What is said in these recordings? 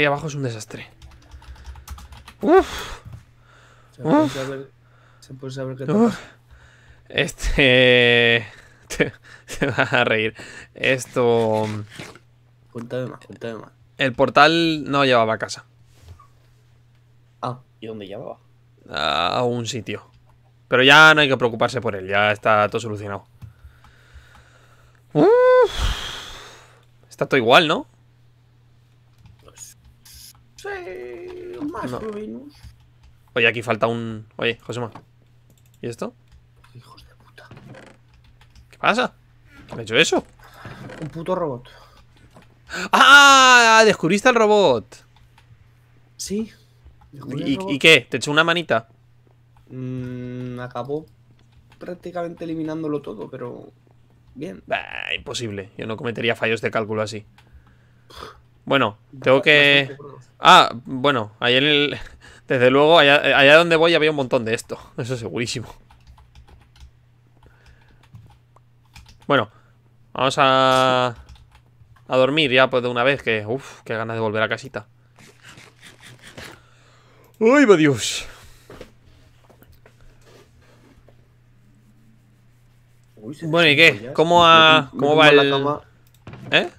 ahí abajo es un desastre. Uf. Se puede Este. Te, a reír. Esto. más, El portal no llevaba a casa. Ah, ¿y dónde llevaba? A un sitio. Pero ya no hay que preocuparse por él, ya está todo solucionado. Uf. Está todo igual, ¿no? Oye, aquí falta un... Oye, Josema. ¿Y esto? Hijos de puta. ¿Qué pasa? me ha hecho eso? Un puto robot. ¡Ah! Descubriste el robot. Sí. ¿Y, qué? ¿Te echó una manita? Mmm... acabó prácticamente eliminándolo todo, pero... Bien. imposible. Yo no cometería fallos de cálculo así. Bueno, tengo que. Ah, bueno, ahí en el. Desde luego, allá, donde voy había un montón de esto. Eso es segurísimo. Bueno, vamos a. A dormir ya, pues de una vez, que. Uf, qué ganas de volver a casita. ¡Ay, va Dios! bueno, ¿y qué? ¿Cómo, cómo va el...? ¿Eh?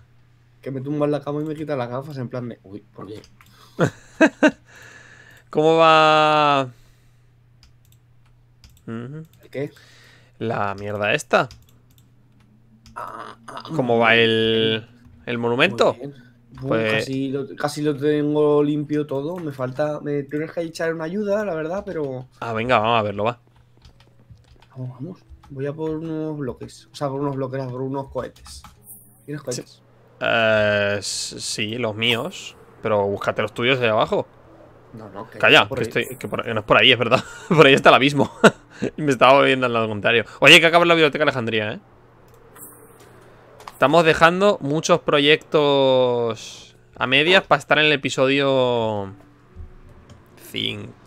que me tumba la cama y me quita las gafas en plan de. Uy, ¿por qué? ¿Cómo va? ¿Qué? La mierda esta. Ah, ah, ¿Cómo va el, el monumento? Pues... casi, lo, tengo limpio todo. Me falta. Me tienes que echar una ayuda, la verdad, pero. Ah, venga, vamos a verlo, va. Vamos, vamos. Voy a por unos bloques. O sea, por unos bloques, por unos cohetes. ¿Tienes cohetes? Eh, sí, los míos. Pero búscate los tuyos de abajo. No, no, Calla, que, no es por ahí, es verdad. por ahí está el abismo. Me estaba viendo al lado contrario. Oye, que acaba la biblioteca Alejandría, ¿eh? Estamos dejando muchos proyectos a medias para estar en el episodio 58,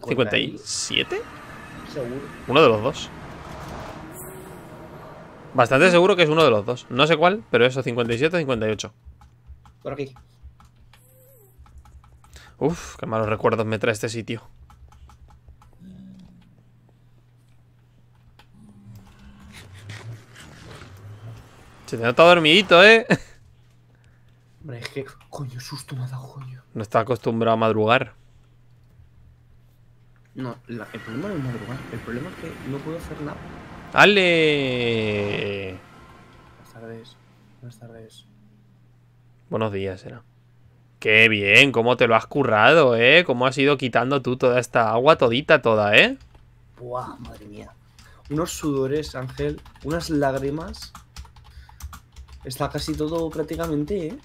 ¿57? Seguro. Uno de los dos. Bastante seguro que es uno de los dos. No sé cuál, pero eso, 57 o 58. Por aquí. Uf, qué malos recuerdos me trae este sitio. Se te nota dormidito, ¿eh? Hombre, es que coño, susto me coño. No está acostumbrado a madrugar. No, el problema no es madrugar. El problema es que no puedo hacer nada. ¡Ale! Buenas tardes. Buenas tardes. Buenos días, era. ¡Qué bien! ¿Cómo te lo has currado, eh? ¿Cómo has ido quitando tú toda esta agua todita, toda, eh? ¡Buah, madre mía! Unos sudores, Ángel. Unas lágrimas. Está casi todo prácticamente, eh.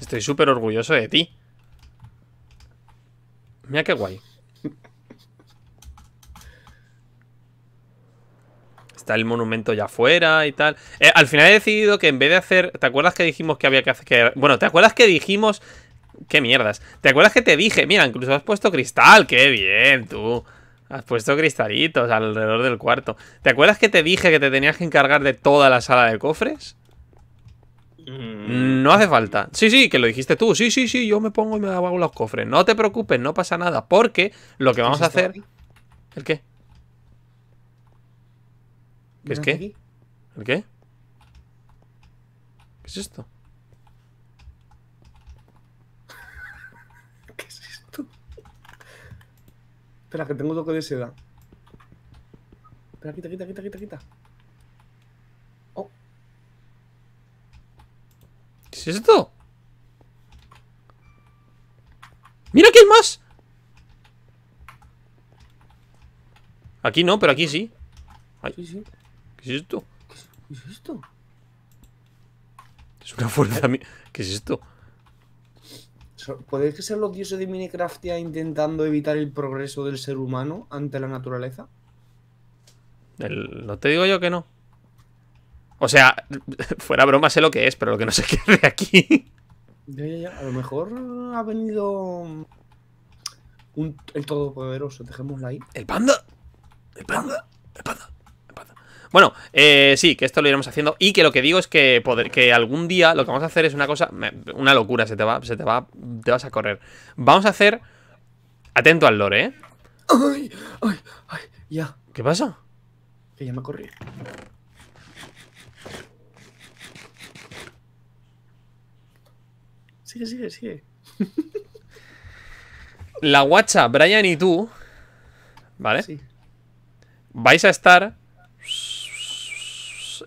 Estoy súper orgulloso de ti. Mira qué guay. Está el monumento ya afuera y tal. Eh, al final he decidido que en vez de hacer... ¿Te acuerdas que dijimos que había que hacer... Que, bueno, ¿te acuerdas que dijimos... ¿Qué mierdas? ¿Te acuerdas que te dije? Mira, incluso has puesto cristal. ¡Qué bien, tú! Has puesto cristalitos alrededor del cuarto. ¿Te acuerdas que te dije que te tenías que encargar de toda la sala de cofres? Mm. No hace falta. Sí, sí, que lo dijiste tú. Sí, sí, sí, yo me pongo y me hago los cofres. No te preocupes, no pasa nada. Porque lo que vamos a hacer... ¿El qué? ¿Qué es qué? ¿El qué? ¿Qué es esto? ¿Qué es esto? Espera, que tengo toque de seda. Espera, quita, quita, quita, quita, quita. Oh. ¿Qué es esto? ¡Mira que hay más! Aquí no, pero aquí sí. Sí, sí. ¿Qué es esto? ¿Qué es esto? Es una fuerza... ¿Qué es esto? ¿Podéis que sean los dioses de Minecraft intentando evitar el progreso del ser humano ante la naturaleza? no te digo yo que no. O sea, fuera broma sé lo que es, pero lo que no sé qué de aquí. Ya, ya, A lo mejor ha venido un, el todopoderoso, dejémoslo ahí. ¡El panda! ¡El panda! ¡El panda! Bueno, eh, sí, que esto lo iremos haciendo. Y que lo que digo es que, que algún día lo que vamos a hacer es una cosa. Una locura, se te va, se te va. Te vas a correr. Vamos a hacer. Atento al lore, ¿eh? Ay, ay, ay, ya. ¿Qué pasa? Que ya me corrí. Sigue, sigue, sigue. La guacha, Brian y tú, ¿vale? Sí. Vais a estar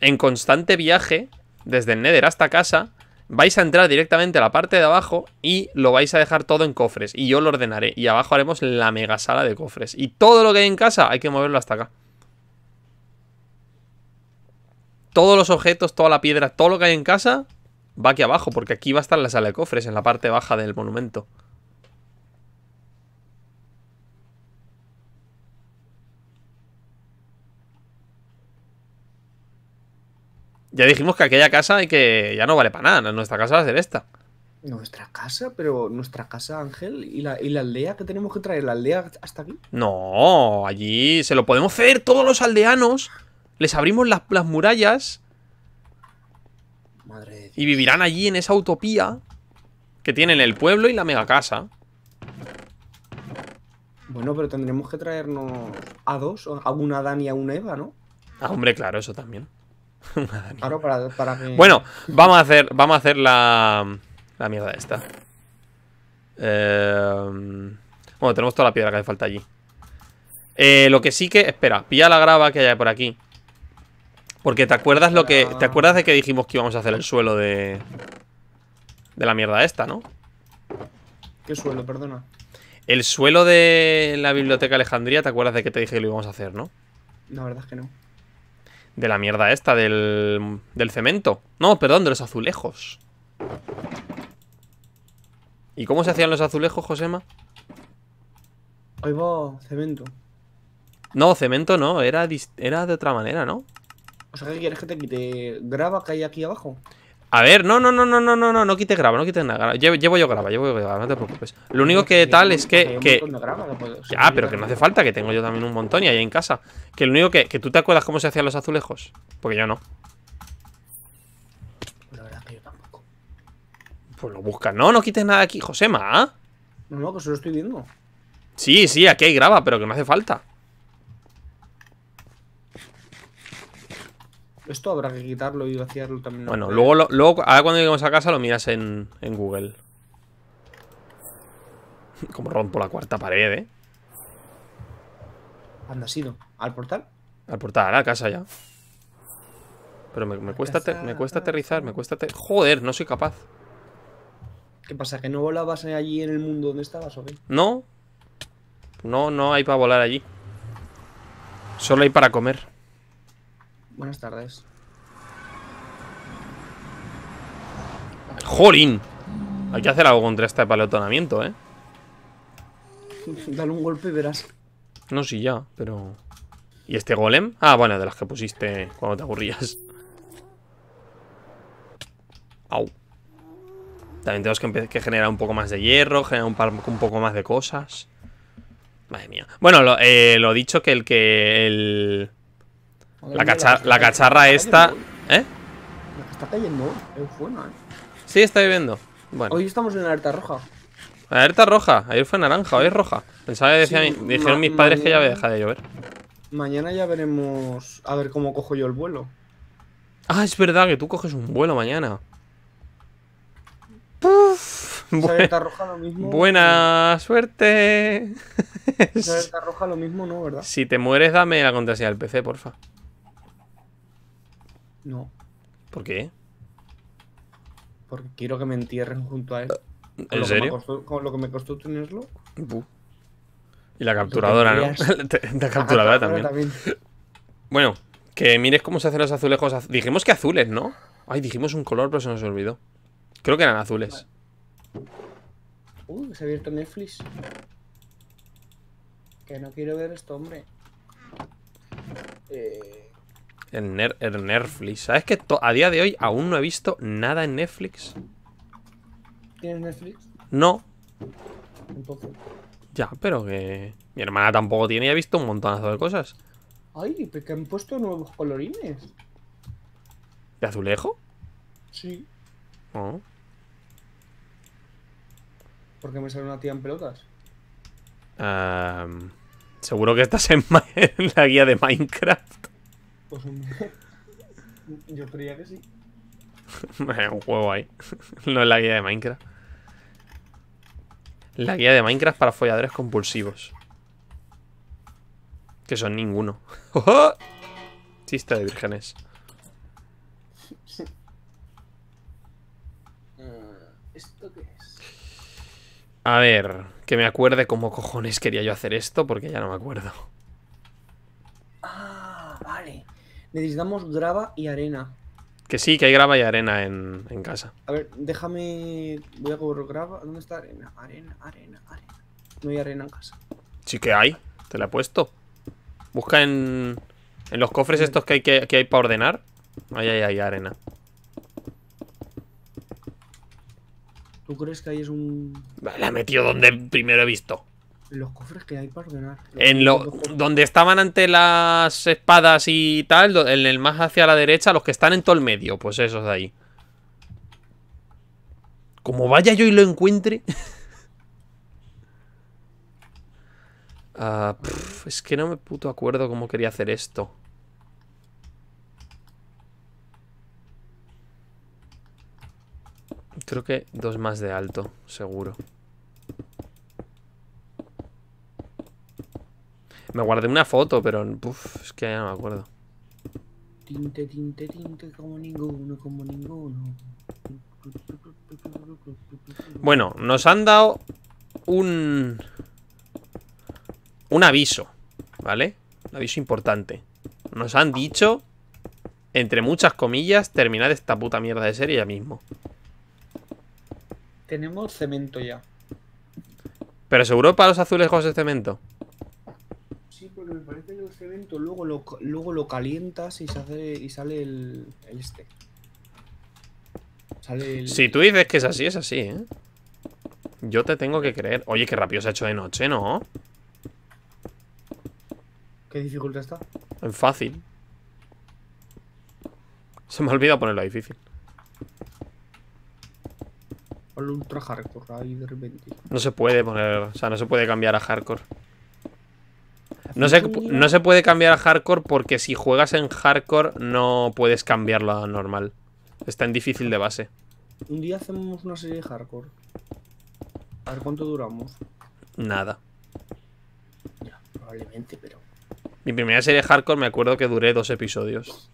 en constante viaje desde el Nether hasta casa, vais a entrar directamente a la parte de abajo y lo vais a dejar todo en cofres. Y yo lo ordenaré. Y abajo haremos la mega sala de cofres. Y todo lo que hay en casa hay que moverlo hasta acá. Todos los objetos, toda la piedra, todo lo que hay en casa va aquí abajo. Porque aquí va a estar la sala de cofres, en la parte baja del monumento. Ya dijimos que aquella casa y que ya no vale para nada. Nuestra casa va a ser esta. Nuestra casa, pero nuestra casa, Ángel, ¿y la, aldea que tenemos que traer, la aldea hasta aquí. No, allí se lo podemos hacer todos los aldeanos. Les abrimos las, las murallas. Madre de Dios. Y vivirán allí en esa utopía que tienen el pueblo y la mega casa. Bueno, pero tendremos que traernos a dos, a una Adán y a una Eva, ¿no? Ah, hombre, claro, eso también. Bueno, vamos a hacer, vamos a hacer la, la mierda esta. Eh, bueno, tenemos toda la piedra que hace falta allí. Eh, lo que sí que... Espera, pilla la grava que hay por aquí. Porque te acuerdas lo que... ¿Te acuerdas de que dijimos que íbamos a hacer el suelo de... De la mierda esta, ¿no? ¿Qué suelo? Perdona. El suelo de la biblioteca Alejandría, ¿te acuerdas de que te dije que lo íbamos a hacer, no? La verdad es que no. De la mierda esta, del, cemento. No, perdón, de los azulejos. ¿Y cómo se hacían los azulejos, Josema? Ahí va, cemento. No, cemento no, era, era de otra manera, ¿no? O sea, ¿qué quieres que te quite que hay aquí abajo? A ver, no, no, no, no, no, no, no, no quites grava, no quites nada. Llevo, llevo, yo graba, llevo yo graba, no te preocupes. Lo único que tal es que. que... Ya, pero que no hace falta, que tengo yo también un montón y ahí en casa. Que lo único que. que ¿Tú te acuerdas cómo se hacían los azulejos? Porque yo no. La verdad que yo tampoco. Pues lo busca, No, no quites nada aquí, Josema. ¿ah? No, no, se lo estoy viendo. Sí, sí, aquí hay grava, pero que no hace falta. Esto habrá que quitarlo y vaciarlo también. Bueno, luego, luego, ahora cuando lleguemos a casa lo miras en, Google. Como rompo la cuarta pared, ¿eh? ¿Anda sido? ¿Al portal? Al portal, a la casa ya. Pero me, cuesta, me cuesta aterrizar, me cuesta... Joder, no soy capaz. ¿Qué pasa? ¿Que no volabas allí en el mundo donde estabas o qué? No. No, no hay para volar allí. Solo hay para comer. Buenas tardes. ¡Jolín! Hay que hacer algo contra este palotonamiento, ¿eh? Dale un golpe y verás. No, sí, ya, pero... ¿Y este golem? Ah, bueno, de las que pusiste cuando te aburrías. Au. También tenemos que, que, generar un poco más de hierro, generar un, poco más de cosas. Madre mía. Bueno, lo, eh, lo dicho que el que el, la, cacharra esta... ¿Eh? está cayendo es buena, ¿eh? Sí, está lloviendo. Hoy estamos en la alerta roja. alerta roja. Ayer fue naranja, hoy es roja. Pensaba que decían, dijeron mis padres que ya había dejado de llover. Mañana ya veremos a ver cómo cojo yo el vuelo. Ah, es verdad que tú coges un vuelo mañana. Puf. Buena suerte. roja lo mismo, ¿no? ¿Verdad? Si te mueres, dame la contraseña del PC, porfa. No. ¿Por qué? Porque quiero que me entierren junto a él. ¿En serio? con lo que me costó tenerlo. Y la capturadora, ¿no? la capturadora también. Bueno, que mires cómo se hacen los azulejos. Dijimos que azules, ¿no? Ay, dijimos un color, pero se nos olvidó. Creo que eran azules. uh, se ha abierto Netflix. Que no quiero ver esto, hombre. Eh... El Netflix. ¿Sabes que a día de hoy aún no he visto nada en Netflix? ¿Tienes Netflix? No. Entonces. Ya, pero que mi hermana tampoco tiene y ha visto un montonazo de cosas. Ay, pero que han puesto nuevos colorines. ¿De azulejo? Sí. ¿Por qué me sale una tía en pelotas? Seguro que estás en la guía de Minecraft. Yo creía que sí. un juego ahí. no es la guía de Minecraft. La guía de Minecraft para folladores compulsivos. Que son ninguno. ¡Oh! Chiste de vírgenes. Eh, ¿Esto qué es? A ver, que me acuerde cómo cojones quería yo hacer esto, porque ya no me acuerdo. Ah. Necesitamos grava y arena. Que sí, que hay grava y arena en, casa. A ver, déjame... Voy a cobrar grava. ¿Dónde está arena? Arena, arena, arena. No hay arena en casa. Sí que hay. Te la he puesto. Busca en, en los cofres estos que hay, hay para ordenar. Ahí hay, hay arena. ¿Tú crees que ahí es un...? La he metido donde primero he visto. Los cofres que hay para ordenar. En lo, donde estaban ante las espadas y tal, en el más hacia la derecha, los que están en todo el medio, pues esos de ahí. Como vaya yo y lo encuentre. Ah, es que no me puto acuerdo cómo quería hacer esto. Creo que dos más de alto, seguro. Me guardé una foto, pero uf, es que ya no me acuerdo. Tinte, tinte, tinte, como ninguno, como ninguno. Bueno, nos han dado un... Un aviso, ¿vale? Un aviso importante. Nos han dicho, entre muchas comillas, terminar esta puta mierda de serie ya mismo. Tenemos cemento ya. ¿Pero seguro para los azules de cemento? Sí, porque me parece que el este cemento luego lo, luego lo calientas y, se hace, y sale el, el este. Sale el... Si tú dices que es así, es así, ¿eh? Yo te tengo que creer. Oye, qué rápido se ha hecho de noche, ¿no? ¿Qué dificultad está? En fácil. Se me ha olvidado ponerlo difícil. Ponlo ultra hardcore ahí de repente. No se puede poner, o sea, no se puede cambiar a hardcore. No se, no se puede cambiar a hardcore porque si juegas en hardcore no puedes cambiarlo a normal. Está en difícil de base. Un día hacemos una serie de hardcore. A ver cuánto duramos. Nada. Ya, probablemente, pero. Mi primera serie de hardcore me acuerdo que duré dos episodios.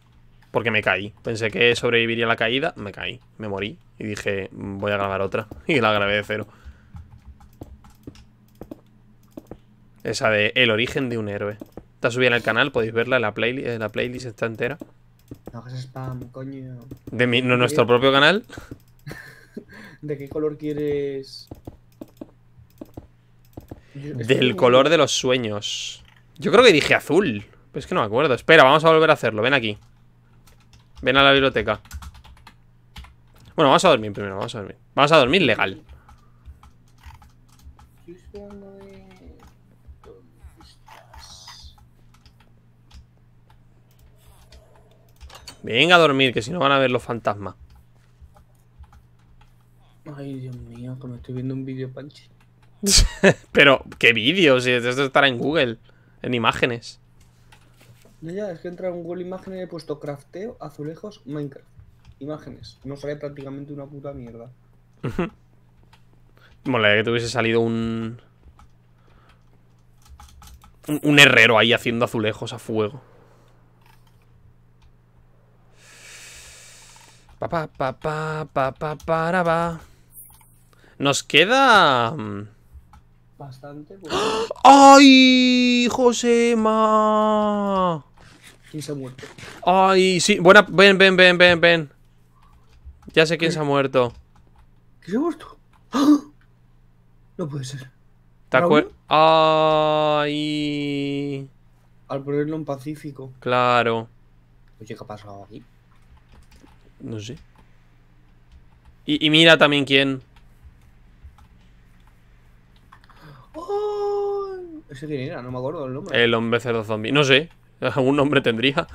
Porque me caí. Pensé que sobreviviría la caída, me caí, me morí. Y dije, voy a grabar otra. Y la grabé de cero. Esa de El origen de un héroe. Está subida en el canal, podéis verla, en la, playlist, eh, la playlist está entera. No es spam, coño. ¿De mi, no, nuestro propio canal? ¿De qué color quieres...? Del color de los sueños. Yo creo que dije azul. Pero pues es que no me acuerdo. Espera, vamos a volver a hacerlo. Ven aquí. Ven a la biblioteca. Bueno, vamos a dormir primero, vamos a dormir. Vamos a dormir legal. Venga a dormir, que si no van a ver los fantasmas. Ay, Dios mío, que estoy viendo un vídeo, Panchi. Pero, ¿qué vídeo? Si esto estará en Google, en imágenes. No, ya, es que he en Google Imágenes y he puesto crafteo, azulejos, Minecraft. Imágenes. No sale prácticamente una puta mierda. Molaría que te hubiese salido un... un herrero ahí haciendo azulejos a fuego. Pa, pa, pa, pa, pa, Nos queda... Mm, Bastante. Pues. ¡Ay! ¡Josema! ¿Quién se ha muerto? ¡Ay! Sí, buena... Ven, ven, ven, ven, ven. Ya sé quién se ha muerto. ¿Quién se ha muerto? ¡Ah! No puede ser. ¿Te acuerdas? ¡Ay! Al ponerlo en Pacífico. Claro. Oye, ¿qué ha pasado aquí? No sé. Y, mira también quién. Oh, ¿Ese quién era? No me acuerdo el nombre. El hombre cerdo zombie. No sé. Algún nombre tendría.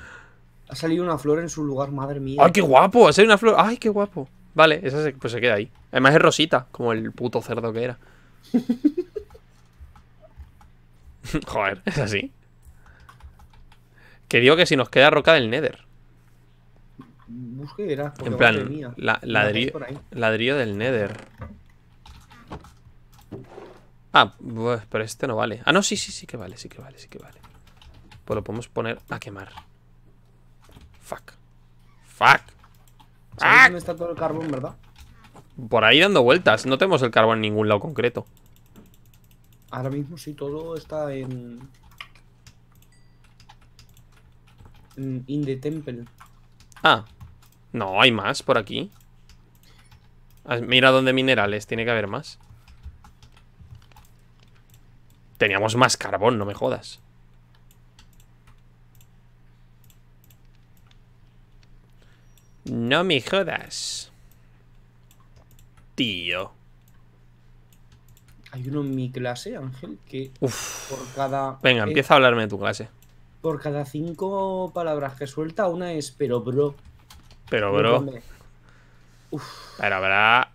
Ha salido una flor en su lugar, madre mía. ¡Ay, qué guapo! Ha salido una flor. ¡Ay, qué guapo! Vale, esa pues se queda ahí. Además es rosita, como el puto cerdo que era. Joder, es así. Que digo que si nos queda roca del Nether. En plan, ladrillo, del Nether. Ah, pues, pero este no vale. Ah, no, sí, sí, sí que vale, sí que vale, sí que vale. Pues lo podemos poner a quemar. Fuck. Fuck. ¿Sabes dónde está todo el carbón, verdad? Por ahí dando vueltas. No tenemos el carbón en ningún lado concreto. Ahora mismo sí, todo está en... en in the temple. Ah, no, hay más por aquí. Ah, mira dónde minerales, tiene que haber más. Teníamos más carbón, no me jodas. No me jodas. Tío. Hay uno en mi clase, Ángel, que Uf. por cada... Venga, eh, empieza a hablarme de tu clase. Por cada cinco palabras que suelta, una es, pero bro, pero, bro. Pero, bro.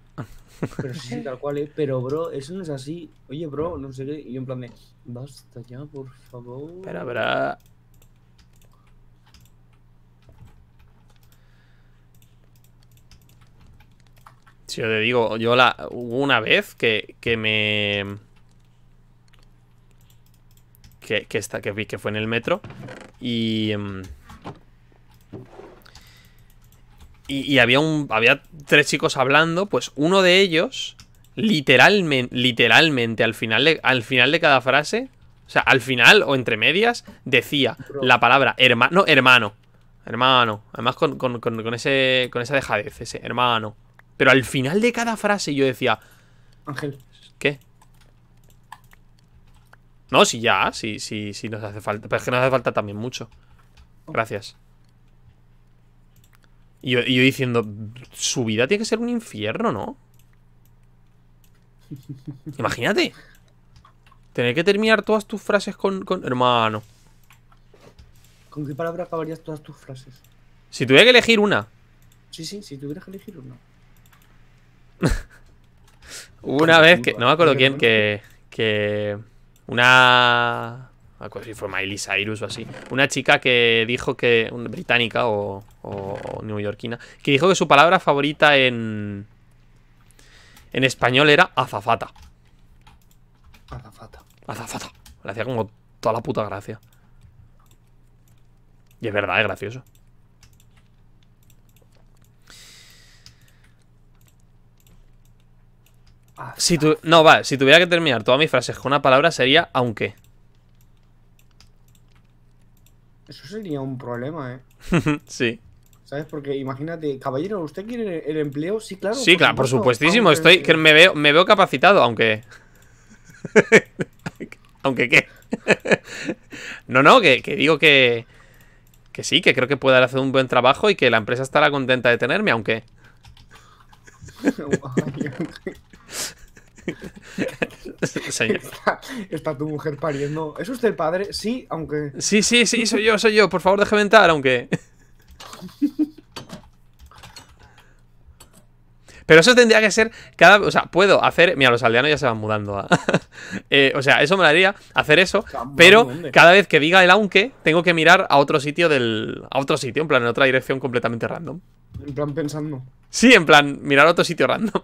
Pero sí, tal cual, eh. Pero, bro, eso no es así. Oye, bro, no sé qué. yo en plan de, basta ya, por favor. Pero, bro. Si yo te digo, yo la. Hubo una vez que, que me. Que, que, esta, que vi que fue en el metro. Y. Em, y, había, un, había tres chicos hablando, pues uno de ellos, literalmente, literalmente al, final de, al final de cada frase, o sea, al final o entre medias, decía la palabra hermano, hermano, hermano, además con, con, ese, con esa dejadez, ese hermano. Pero al final de cada frase yo decía, Ángel, ¿qué? No, si ya, si, si, si nos hace falta. Pero es que nos hace falta también mucho. Gracias. Y yo, diciendo, su vida tiene que ser un infierno, ¿no? Imagínate. Tener que terminar todas tus frases con, Hermano. ¿Con qué palabra acabarías todas tus frases? Si tuviera que elegir una. Sí, sí, si tuvieras que elegir una. una vez que. No me acuerdo quién, que. que. Una si fue Miley o así. Una chica que dijo que. británica o, o, Que dijo que su palabra favorita en. En español era azafata. Azafata. Azafata. Le hacía como toda la puta gracia. Y es verdad, es gracioso. Si tu, no, vale. si tuviera que terminar todas mis frases con una palabra sería aunque. Eso sería un problema, ¿eh? sí. ¿Sabes? Porque imagínate, caballero, ¿usted quiere el empleo? Sí, claro. Sí, claro, por supuestísimo. Estoy, eh, que me, veo, capacitado, aunque... aunque qué. no, no, que, que digo que... Que sí, que creo que puedo hacer un buen trabajo y que la empresa estará contenta de tenerme, aunque... Señor. Está, tu mujer pariendo. ¿Es usted el padre? Sí, aunque. Sí, sí, sí, soy yo, soy yo. Por favor, déjeme entrar, aunque. Pero eso tendría que ser cada. O sea, puedo hacer. Mira, los aldeanos ya se van mudando. ¿ah? Eh, o sea, eso me haría hacer eso. Pero cada vez que diga el aunque, tengo que mirar a otro sitio del. A otro sitio, en plan, en otra dirección completamente random. En plan pensando. Sí, en plan, mirar a otro sitio random.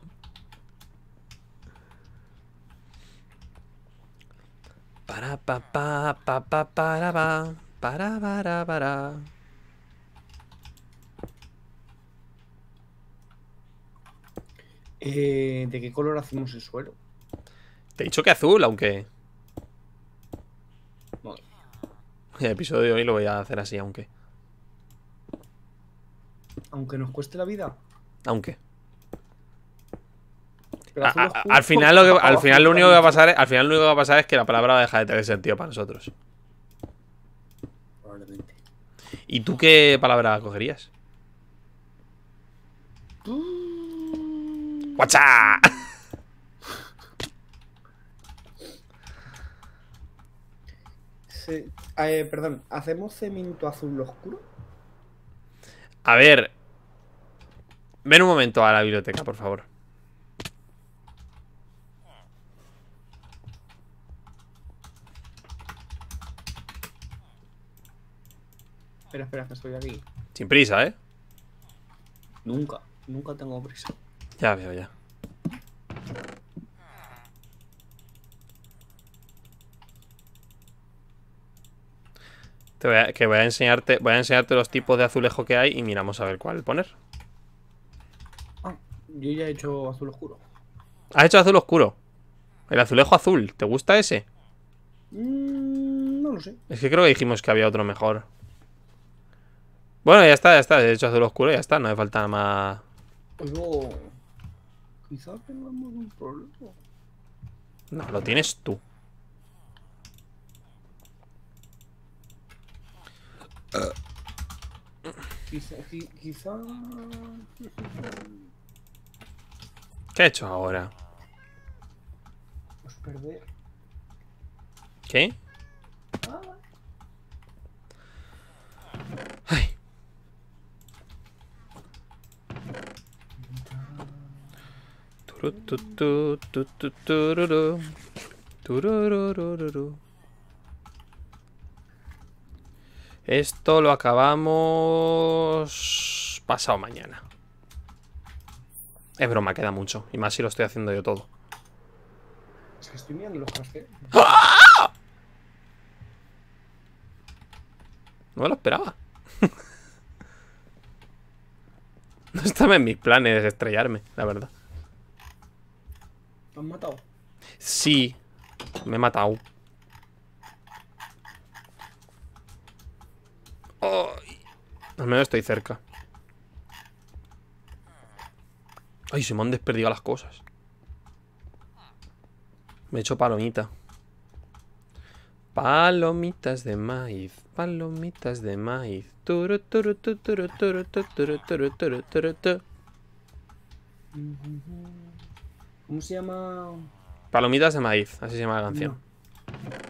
Para pa para Para para para. Eh, ¿De qué color hacemos el suelo? Te he dicho que azul, aunque. El episodio de hoy lo voy a hacer así, aunque. ¿Aunque nos cueste la vida? Aunque al final lo que, al final lo único que va a pasar es, al final lo único que va a pasar es que la palabra va a dejar de tener sentido para nosotros. Probablemente. ¿Y tú qué palabra cogerías? Mm. ¡Guacha! Eh, perdón, ¿hacemos cemento azul oscuro? A ver. Ven un momento a la biblioteca, por favor. espera, que estoy aquí. Sin prisa, ¿eh? Nunca, nunca tengo prisa. Ya veo, ya. Te voy a, que voy a enseñarte, voy a enseñarte los tipos de azulejo que hay y miramos a ver cuál poner. Ah, yo ya he hecho azul oscuro. ¿Has hecho azul oscuro? El azulejo azul, ¿te gusta ese? Mm, no lo sé. Es que creo que dijimos que había otro mejor. Bueno, ya está, ya está. De hecho, azul oscuro ya está. No me falta más... Pero... Pues Quizás tengamos un problema. No, lo tienes tú. Uh. Quizá, quizá... ¿Qué he hecho ahora? Os pues perder. ¿Qué? Nada. Ah. Esto lo acabamos pasado mañana. Es broma, queda mucho. Y más si lo estoy haciendo yo todo. estoy mirando los ¡Ah! No me lo esperaba. no estaba en mis planes estrellarme, la verdad. ¿Me has matado? Sí, me he matado. Oh, al menos estoy cerca. Ay, se me han desperdigado las cosas. Me he hecho palomita. Palomitas de maíz, palomitas de maíz. Turu, turu, turu, turu, turu, turu, turu, turu, turu, turu. ¿Cómo se llama? Palomitas de maíz, así se llama la canción.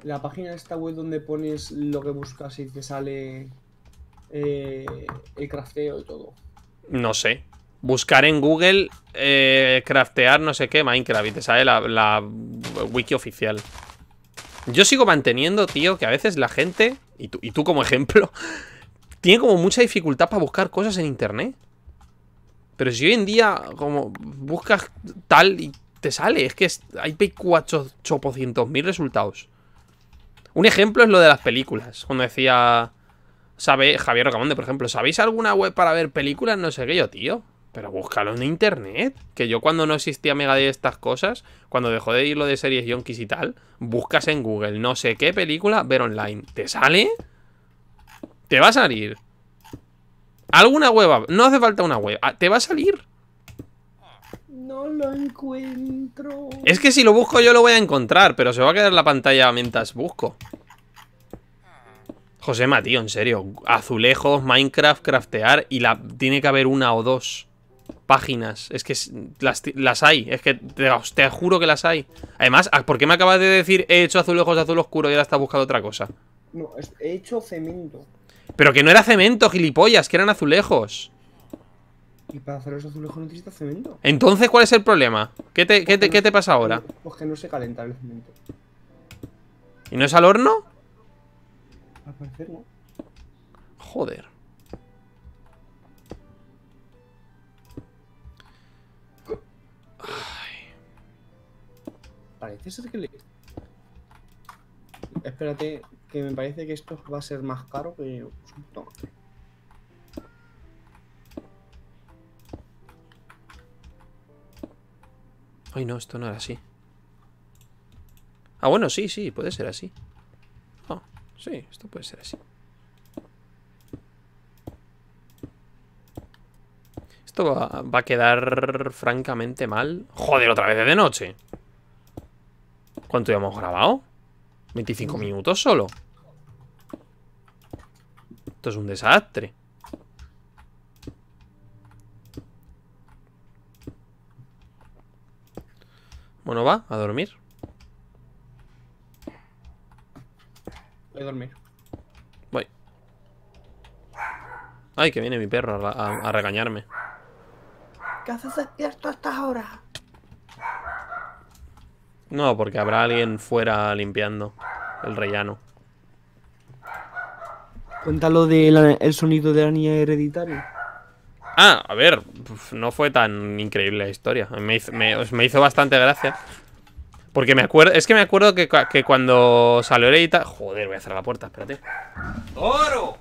La página de esta web donde pones lo que buscas y te sale eh, el crafteo y todo. No sé. Buscar en Google eh, craftear no sé qué Minecraft y te sale la, wiki oficial. Yo sigo manteniendo, tío, que a veces la gente, y tú, y tú como ejemplo, tiene como mucha dificultad para buscar cosas en internet. Pero si hoy en día, como buscas tal y te sale. Es que hay mil resultados. Un ejemplo es lo de las películas. Cuando decía sabe, Javier Rocamonde, por ejemplo, ¿sabéis alguna web para ver películas? No sé qué yo, tío. Pero búscalo en internet. Que yo cuando no existía Mega de estas cosas, cuando dejó de ir lo de series yonkis y tal, buscas en Google no sé qué película ver online. ¿Te sale? Te va a salir. ¿Alguna web? No hace falta una web. Ah, te va a salir no lo encuentro. Es que si lo busco yo lo voy a encontrar, pero se va a quedar la pantalla mientras busco. José tío, en serio. Azulejos, Minecraft, craftear y la tiene que haber una o dos páginas. Es que las, hay. Es que te, juro que las hay. Además, ¿por qué me acabas de decir he hecho azulejos de azul oscuro y ahora está buscando otra cosa? No, he hecho cemento. Pero que no era cemento, gilipollas, que eran azulejos. Y para hacer los azulejos necesitas cemento. Entonces, ¿cuál es el problema? ¿Qué te, qué te, qué te pasa ahora? Pues que no se calenta el cemento. ¿Y no es al horno? Al parecer no. Joder. Ay. Parece ser que le... Espérate, que me parece que esto va a ser más caro que... Ay, no, esto no era así. Ah, bueno, sí, sí, puede ser así. Oh, sí, esto puede ser así. Esto va, va a quedar francamente mal. Joder, otra vez de noche. ¿Cuánto ya hemos grabado? 25 minutos solo. Esto es un desastre. Bueno, va, a dormir. Voy a dormir. Voy. Ay, que viene mi perro a, regañarme. ¿Qué haces despierto a estas horas? No, porque habrá alguien fuera limpiando el rellano. Cuéntalo del sonido de la niña hereditaria. Ah, a ver, no fue tan increíble la historia. Me hizo, bastante gracia. Porque me acuerdo, es que me acuerdo que, cuando salió Hereditary Joder, voy a cerrar la puerta, espérate. ¡Oro!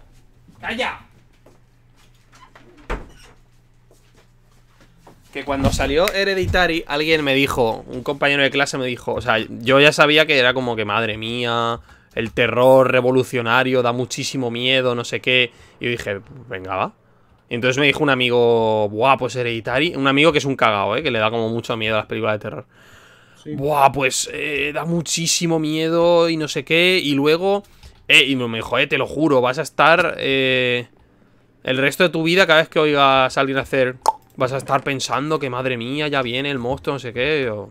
¡Calla! Que cuando salió Hereditary, alguien me dijo, un compañero de clase me dijo, o sea, yo ya sabía que era como que, madre mía, el terror revolucionario da muchísimo miedo, no sé qué. Y yo dije, venga, va. Entonces me dijo un amigo, buah, pues Hereditary, un amigo que es un cagao, ¿eh? que le da como mucho miedo a las películas de terror. Buah, pues eh, da muchísimo miedo y no sé qué. Y luego, eh, y me dijo, eh, te lo juro, vas a estar eh, el resto de tu vida, cada vez que oigas a alguien hacer, vas a estar pensando que madre mía, ya viene el monstruo, no sé qué. Yo,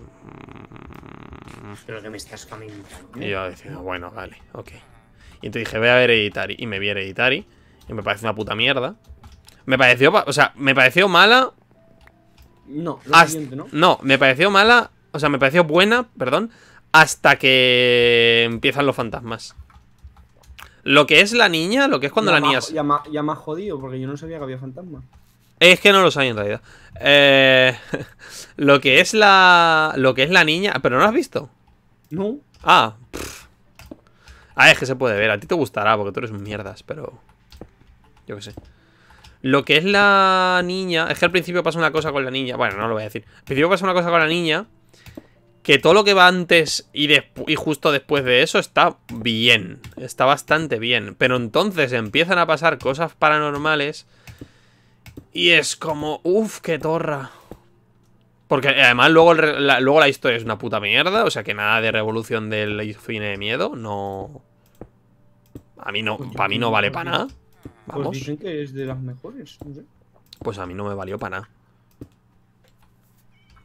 mm". que me estás comentando. Y yo decía, bueno, vale, ok. Y entonces dije, voy a ver Hereditary. Y me vi Hereditary. Y me parece una puta mierda. Me pareció, o sea, me pareció mala. No, ¿no? me pareció mala, o sea, me pareció buena, perdón, hasta que empiezan los fantasmas. Lo que es la niña, lo que es cuando la niña... Ya, me ya más jodido, porque yo no sabía que había fantasmas. Es que no los hay en realidad. Eh, lo que es la. Lo que es la niña. Ah, ¿Pero no has visto? No. Ah. es que se puede ver. A ti te gustará porque tú eres mierdas, pero. Yo qué sé. Lo que es la niña... Es que al principio pasa una cosa con la niña. Bueno, no lo voy a decir. Al principio pasa una cosa con la niña. Que todo lo que va antes y, y justo después de eso está bien. Está bastante bien. Pero entonces empiezan a pasar cosas paranormales. Y es como... Uf, qué torra. Porque además luego, la, luego la historia es una puta mierda. O sea que nada de revolución del cine de miedo. No... A mí no, para mí no vale para nada. Pues dicen que es de las mejores, Pues a mí no me valió para nada.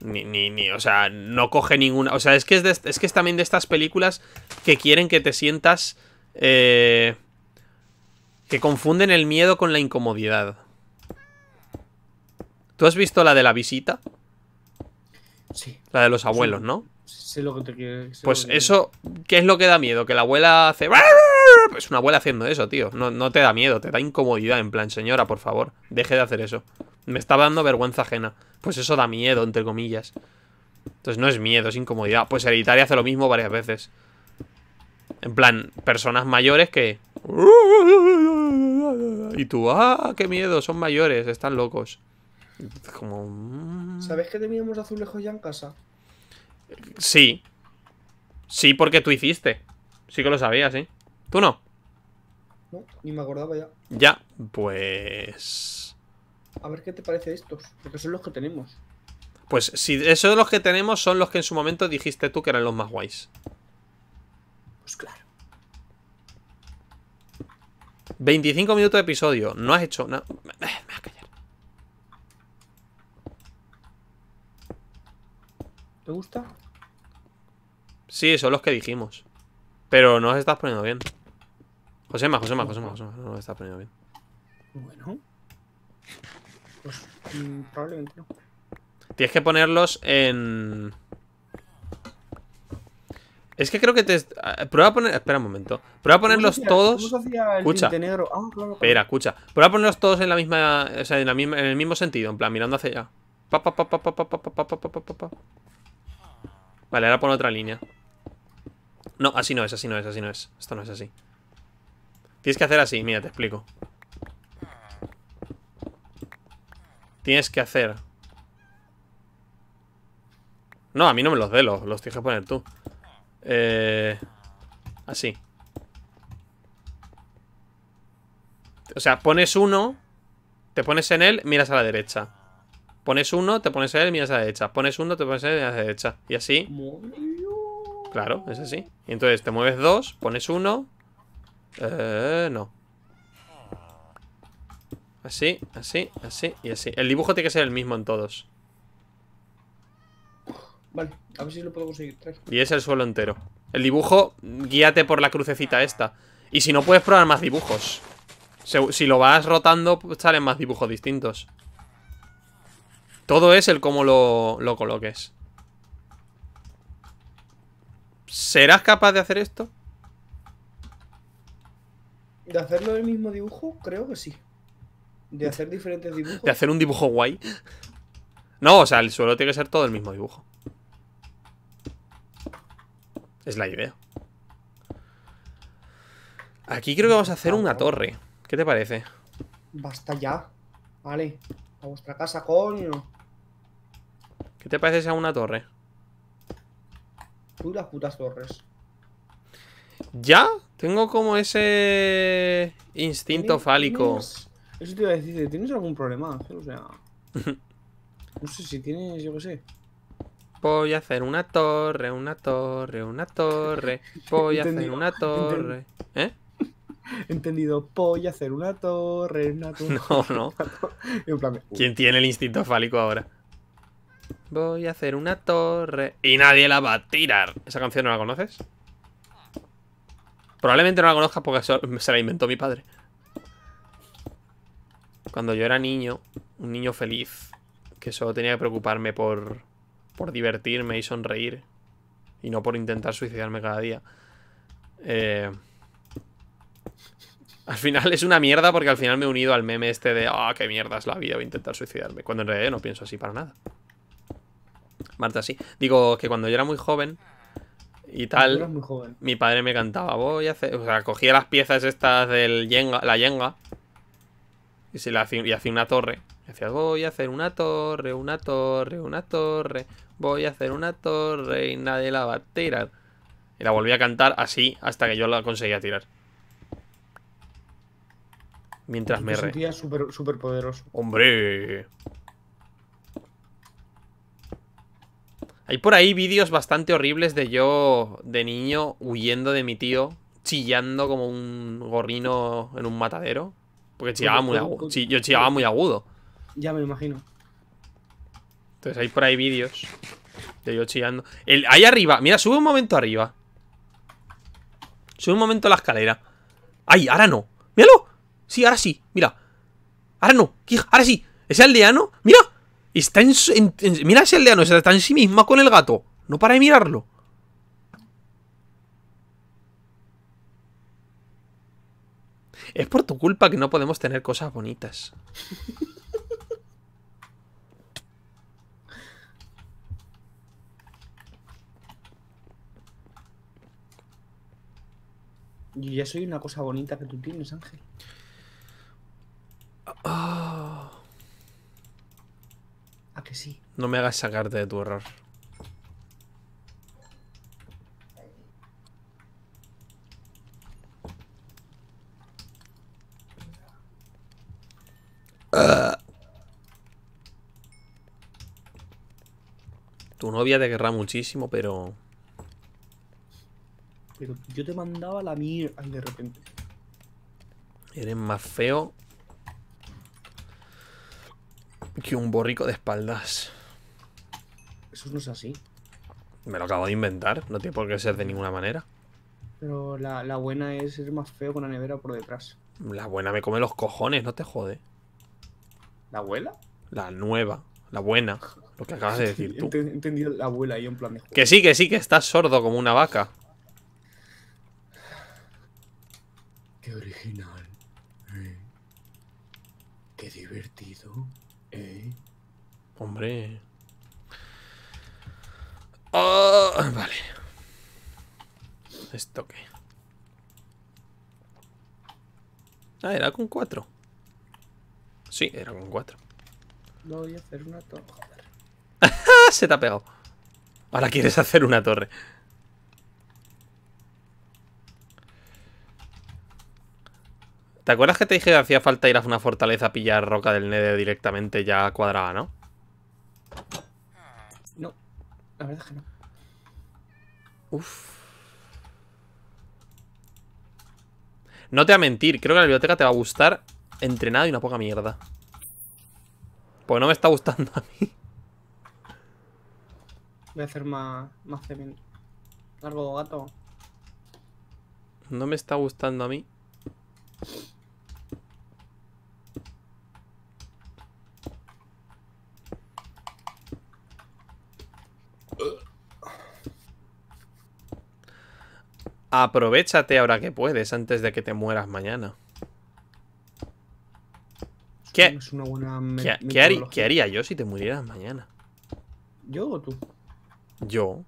Ni, ni, ni, o sea, no coge ninguna. O sea, es que es, que es también de estas películas que quieren que te sientas. Eh, que confunden el miedo con la incomodidad. ¿Tú has visto la de la visita? Sí. La de los abuelos, ¿no? Sé lo que te Pues eso, ¿qué es lo que da miedo? Que la abuela hace. Pues es una abuela haciendo eso, tío. No, te da miedo, te da incomodidad. En plan, señora, por favor, deje de hacer eso. Me está dando vergüenza ajena. Pues eso da miedo, entre comillas. Entonces no es miedo, es incomodidad. Pues Hereditaria hace lo mismo varias veces. En plan, personas mayores que... Y tú, ah, qué miedo, son mayores, están locos. Como... Mm. ¿Sabes que teníamos azulejos ya en casa? Sí. Sí, porque tú hiciste. Sí que lo sabías, ¿sí? ¿eh? ¿Tú no? No, ni me acordaba ya. Ya, pues... A ver qué te parece estos, porque son los que tenemos. Pues si esos los que tenemos son los que en su momento dijiste tú que eran los más guays. Pues claro. 25 minutos de episodio. No has hecho nada. Me vas a callar. ¿Te gusta? Sí, son los que dijimos. Pero no os estás poniendo bien. Josema, Josema, Josema, Josema. No lo está poniendo bien. Bueno. Pues probablemente no. Tienes que ponerlos en... Es que creo que te... Prueba a poner... Espera un momento. Prueba a ponerlos todos... escucha. Espera, escucha. Prueba a ponerlos todos en la misma... O sea, en, la misma, el mismo sentido. En plan, mirando hacia allá. Pa, pa, pa, pa, Vale, ahora pon otra línea. No, así no es, así no es, así no es. Esto no es así. Tienes que hacer así, mira, te explico. Tienes que hacer... No, a mí no me los dé, los, los tienes que poner tú. Eh, así. O sea, pones uno, te pones en él, miras a la derecha. Pones uno, te pones en él, miras a la derecha. Pones uno, te pones en él, miras a la derecha. Y así. Claro, es así. Y entonces te mueves dos, pones uno, eh, no. Así, así, así y así. El dibujo tiene que ser el mismo en todos. Vale, a ver si lo puedo conseguir. Y es el suelo entero. El dibujo, guíate por la crucecita esta. Y si no, puedes probar más dibujos. Si lo vas rotando, pues, salen más dibujos distintos. Todo es el cómo lo, lo coloques. ¿Serás capaz de hacer esto? ¿De hacerlo el mismo dibujo? Creo que sí. De hacer diferentes dibujos. De hacer un dibujo guay. No, o sea, el suelo tiene que ser todo el mismo dibujo. Es la idea. Aquí creo que vamos a hacer una torre. ¿Qué te parece? Basta ya. Vale. A vuestra casa, coño. ¿Qué te parece si una torre? Tú las putas torres. ¿Ya? Tengo como ese instinto fálico. Eso te iba a decir, ¿tienes algún problema? O sea, no sé si tienes, yo qué sé. Voy a hacer una torre, una torre, una torre. Voy a hacer una torre. ¿Eh? Entendido, voy a hacer una torre, una torre. No, no. ¿Quién tiene el instinto fálico ahora? Voy a hacer una torre. Y nadie la va a tirar. ¿Esa canción no la conoces? Probablemente no la conozcas porque se la inventó mi padre. Cuando yo era niño, un niño feliz, que solo tenía que preocuparme por, por divertirme y sonreír, y no por intentar suicidarme cada día. Eh, al final es una mierda porque al final me he unido al meme este de ¡Ah, qué mierda es la vida! Voy a intentar suicidarme. Cuando en realidad no pienso así para nada. Marta, sí. Digo que cuando yo era muy joven, y tal. Mi padre me cantaba, voy a hacer. O sea, cogía las piezas estas del la yenga. Y se hacía, una torre. Y voy a hacer una torre, una torre, una torre. Voy a hacer una torre y nadie la va a tirar. Y la volví a cantar así hasta que yo la conseguía tirar. Mientras me re. super sentía súper poderoso. ¡Hombre! Hay por ahí vídeos bastante horribles de yo de niño huyendo de mi tío, chillando como un gorrino en un matadero. Porque chillaba muy agudo. Yo chillaba muy agudo. Ya me imagino. Entonces hay por ahí vídeos de yo chillando. El, ahí arriba, mira, sube un momento arriba. Sube un momento a la escalera. ¡Ay, ahora no! ¡Míralo! Sí, ahora sí, mira. Ahora no, ahora sí. Ese aldeano, mira, Está en, Mira ese aldeano, está en sí misma con el gato. No para de mirarlo. Es por tu culpa que no podemos tener cosas bonitas. Yo ya soy una cosa bonita que tú tienes, Ángel. Oh. ¿A que sí? No me hagas sacarte de tu error. Tu novia te querrá muchísimo, pero... Pero yo te mandaba la mierda de repente. Eres más feo que un borrico de espaldas. Eso no es así. Me lo acabo de inventar, no tiene por qué ser de ninguna manera. Pero la, buena es ser más feo con la nevera por detrás. La buena me come los cojones, no te jode. ¿La abuela? La nueva, la buena, lo que acabas de decir tú. He la abuela ahí en plan Que sí, que sí, que estás sordo como una vaca. Qué original. Eh. Qué divertido. Hombre. Ah, vale. ¿Esto qué? Ah, era con cuatro Sí, era con 4. Voy a hacer una torre. Se te ha pegado. Ahora quieres hacer una torre. ¿Te acuerdas que te dije que hacía falta ir a una fortaleza a pillar roca del nede directamente ya cuadrada, no? No, la verdad es que no. Uf. No te va a mentir, creo que la biblioteca te va a gustar entre nada y una poca mierda. Pues no me está gustando a mí. Voy a hacer más, más cemento. Largo gato. No me está gustando a mí. Aprovechate ahora que puedes, antes de que te mueras mañana. ¿Qué, ¿Qué, haría, yo si te murieras mañana? ¿Yo o tú? Yo.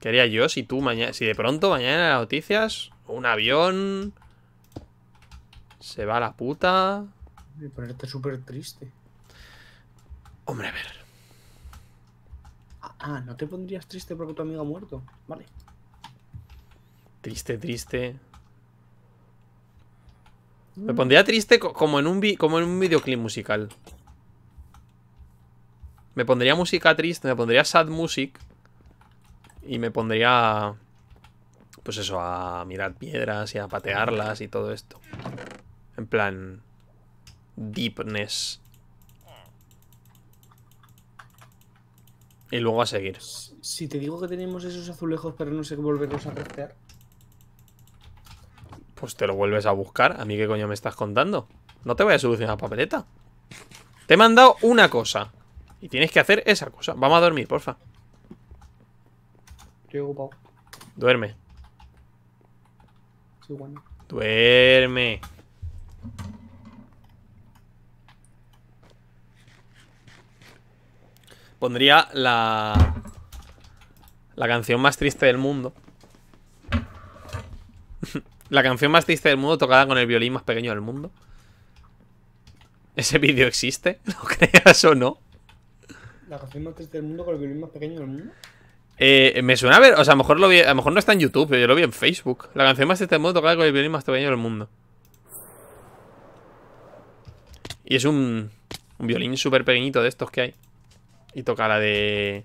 ¿Qué haría yo si tú mañana... Si de pronto mañana en las noticias un avión... Se va a la puta... Y ponerte súper triste. Hombre, a ver. Ah, ah, ¿no te pondrías triste porque tu amigo ha muerto? Vale. Triste, triste. Me mm. pondría triste como en un, como en un videoclip musical. Me pondría música triste, me pondría sad music. Y me pondría... Pues eso, a mirar piedras y a patearlas y todo esto. En plan... Deepness. Y luego a seguir. Si te digo que tenemos esos azulejos pero no sé volverlos a rastrear. Pues te lo vuelves a buscar. ¿A mí qué coño me estás contando? No te voy a solucionar papeleta. Te he mandado una cosa. Y tienes que hacer esa cosa. Vamos a dormir, porfa. Estoy ocupado. Duerme. Duerme. Pondría la... La canción más triste del mundo. La canción más triste del mundo tocada con el violín más pequeño del mundo. ¿Ese vídeo existe? ¿Lo creas o no? ¿La canción más triste del mundo con el violín más pequeño del mundo? Eh, me suena a ver, o sea, a lo mejor a mejor no está en YouTube, pero yo lo vi en Facebook. La canción más triste del mundo tocada con el violín más pequeño del mundo. Y es un, un violín súper pequeñito de estos que hay. Y toca la de...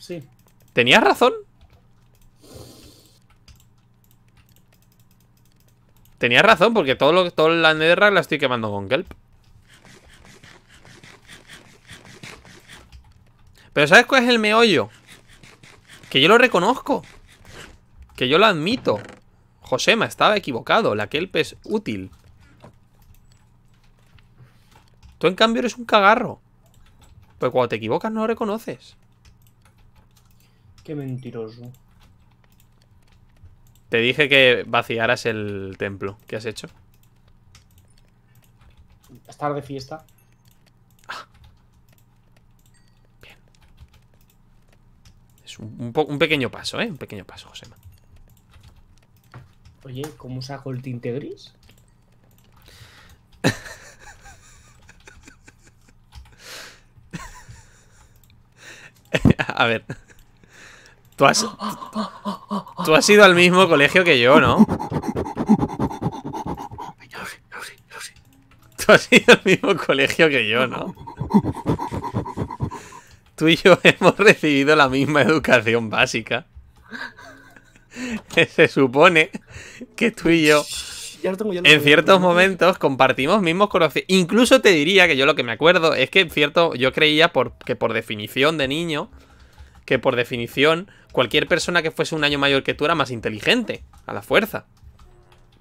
Sí. ¿Tenías razón? Tenías razón, porque todo lo todo la netherrack la estoy quemando con kelp. Pero ¿sabes cuál es el meollo? Que yo lo reconozco. Que yo lo admito. Josema, estaba equivocado. La kelp es útil. Tú, en cambio, eres un cagarro. Pues cuando te equivocas no lo reconoces. Qué mentiroso. Te dije que vaciaras el templo. ¿Qué has hecho? Estar de fiesta. Ah. Bien. Es un, un, un, pequeño paso, ¿eh? Un pequeño paso, Josema. Oye, ¿cómo saco el tinte gris? A ver. Tú has, tú has ido al mismo colegio que yo, ¿no? Tú has ido al mismo colegio que yo, ¿no? Tú y yo hemos recibido la misma educación básica. Se supone que tú y yo en ciertos momentos compartimos mismos conocimientos. Incluso te diría que yo lo que me acuerdo es que cierto, yo creía que por definición de niño que por definición cualquier persona que fuese un año mayor que tú era más inteligente, a la fuerza.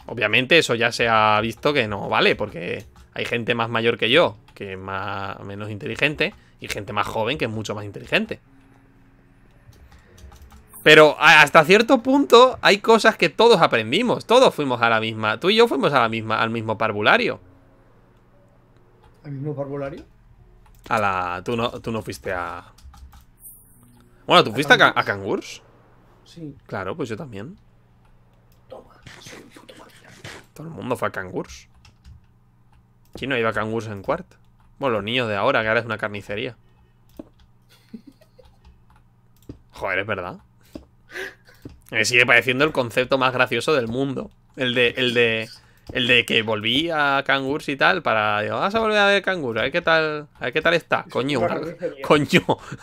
Obviamente eso ya se ha visto que no vale, porque hay gente más mayor que yo, que es más, menos inteligente, y gente más joven que es mucho más inteligente. Pero hasta cierto punto hay cosas que todos aprendimos, todos fuimos a la misma, tú y yo fuimos a la misma, al mismo parvulario. ¿Al mismo parvulario? A la... Tú no, tú no fuiste a... Bueno, ¿tú fuiste a, Kangurs? Sí. Claro, pues yo también. Toma, soy un puto Todo el mundo fue a Kangurs. ¿Quién no iba a Kangurs en cuarto? Bueno, los niños de ahora, que ahora es una carnicería. Joder, es verdad. Me sigue pareciendo el concepto más gracioso del mundo. El de, el de el de que volví a Cangur's y tal para... Digo, vas a volver a ver Kangurs, a ver qué tal, a qué tal está. Coño, coño.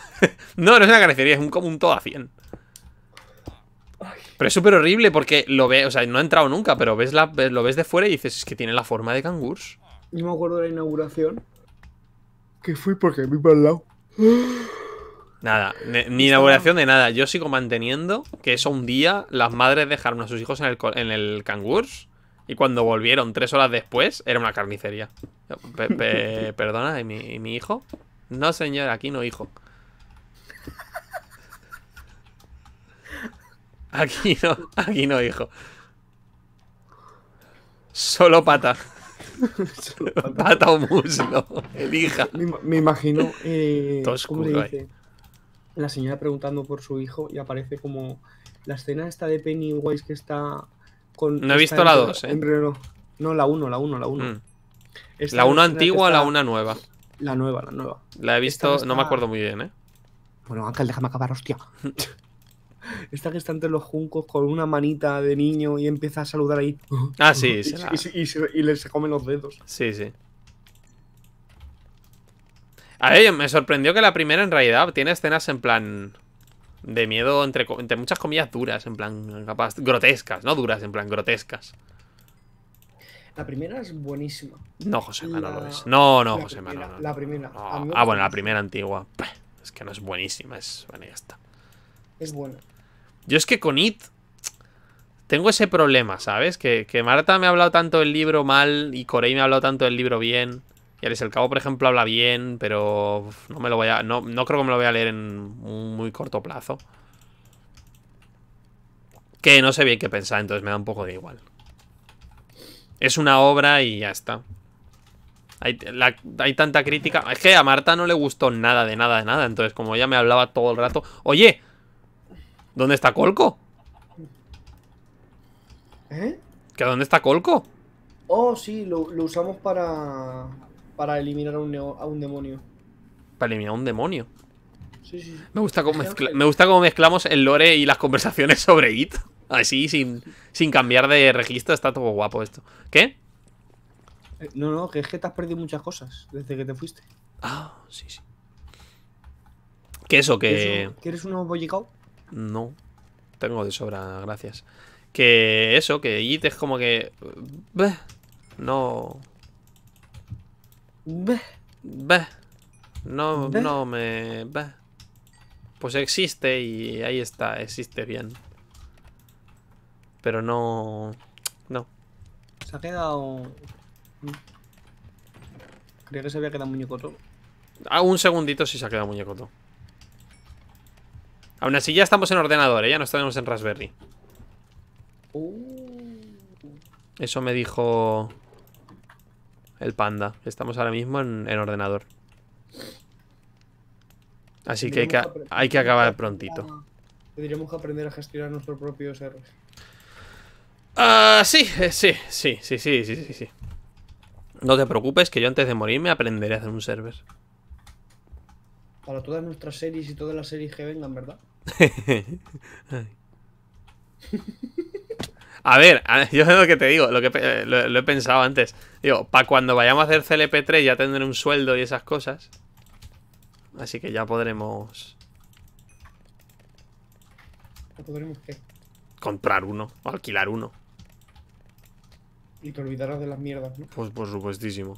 no, no es una carnicería, es un, como un todo a 100. Pero es súper horrible porque lo ve, o sea, no ha entrado nunca, pero ves lo ves de fuera y dices, es que tiene la forma de Cangur's. Yo me acuerdo de la inauguración. Que fui porque me para lado. Nada, ni inauguración de nada. Yo sigo manteniendo que eso un día las madres dejaron a sus hijos en el, en el y cuando volvieron tres horas después, era una carnicería. perdona, ¿y mi, hijo? No, señor, aquí no, hijo. Aquí no, aquí no, hijo. Solo pata. Solo pata. o muslo. Elija. Me, me imagino. Eh, la señora preguntando por su hijo y aparece como la escena está de Pennywise que está no he visto la 2, ¿eh? No, la 1, la 1, la 1. Mm. La 1 antigua o la 1 nueva. La nueva, la nueva. La he visto, no me acuerdo muy bien, ¿eh? Bueno, Ángel, déjame acabar, hostia. Esta que está entre los juncos con una manita de niño y empieza a saludar ahí. Ah, sí, sí. y, y le se comen los dedos. Sí, sí. A ver, me sorprendió que la primera en realidad tiene escenas en plan de miedo entre, muchas comillas duras, en plan, capaz, grotescas, no duras, en plan, grotescas. La primera es buenísima. No, José Manuel, no es. No, no, José Manuel La primera. Ah, bueno, la primera antigua. Es que no es buenísima, es. Bueno, ya está. Es buena. Yo es que con It. Tengo ese problema, ¿sabes? Que, que Marta me ha hablado tanto del libro mal y Corey me ha hablado tanto del libro bien. Y el Cabo, por ejemplo, habla bien, pero no me lo voy a. No, creo que me lo voy a leer en un muy corto plazo. Que no sé bien qué pensar, entonces me da un poco de igual. Es una obra y ya está. Hay, tanta crítica. Es que a Marta no le gustó nada, de nada, de nada. Entonces, como ella me hablaba todo el rato. Oye, ¿dónde está Colco? ¿Eh? ¿Que dónde está Colco? Oh, sí, lo usamos para para eliminar a un, demonio. ¿Para eliminar a un demonio? Sí, sí. Me gusta cómo, mezclamos el lore y las conversaciones sobre IT. Así, sin, sin cambiar de registro, está todo guapo esto. ¿Qué? Eh, no, no, que es que te has perdido muchas cosas desde que te fuiste. Ah, sí, sí. ¿Qué eso? Que... ¿Quieres un nuevo No, tengo de sobra, gracias. Que eso, que IT es como que... Eh, no... No, no me... Pues existe y ahí está, existe bien. Pero no... No. Se ha quedado... Creo que se había quedado muñecoto. A ah, un segundito si se ha quedado muñecoto. Aún así ya estamos en ordenador, ¿eh? ya no estamos en Raspberry. Uh. Eso me dijo el panda. Estamos ahora mismo en, ordenador. Así que hay, que acabar prontito. Tendríamos que aprender a gestionar nuestro propio server Ah, sí, eh, sí, sí, sí, sí, sí, sí, sí. No te preocupes que yo antes de morir Me aprenderé a hacer un server. Para todas nuestras series y todas las series que vengan, ¿verdad? A ver, yo sé lo que te digo, lo que eh, lo, he pensado antes. Digo, para cuando vayamos a hacer CLP3 ya tendré un sueldo y esas cosas. Así que ya podremos. ¿Podremos qué? Comprar uno o alquilar uno. Y te olvidarás de las mierdas, ¿no? Pues por supuestísimo.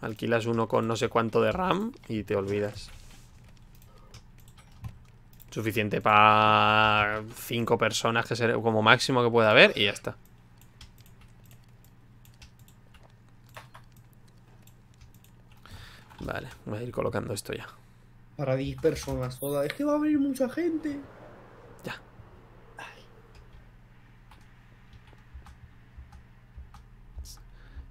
Alquilas uno con no sé cuánto de RAM y te olvidas. Suficiente para cinco personas que ser como máximo que pueda haber y ya está. Vale, voy a ir colocando esto ya. Para 10 personas todas. Es que va a abrir mucha gente. Ya.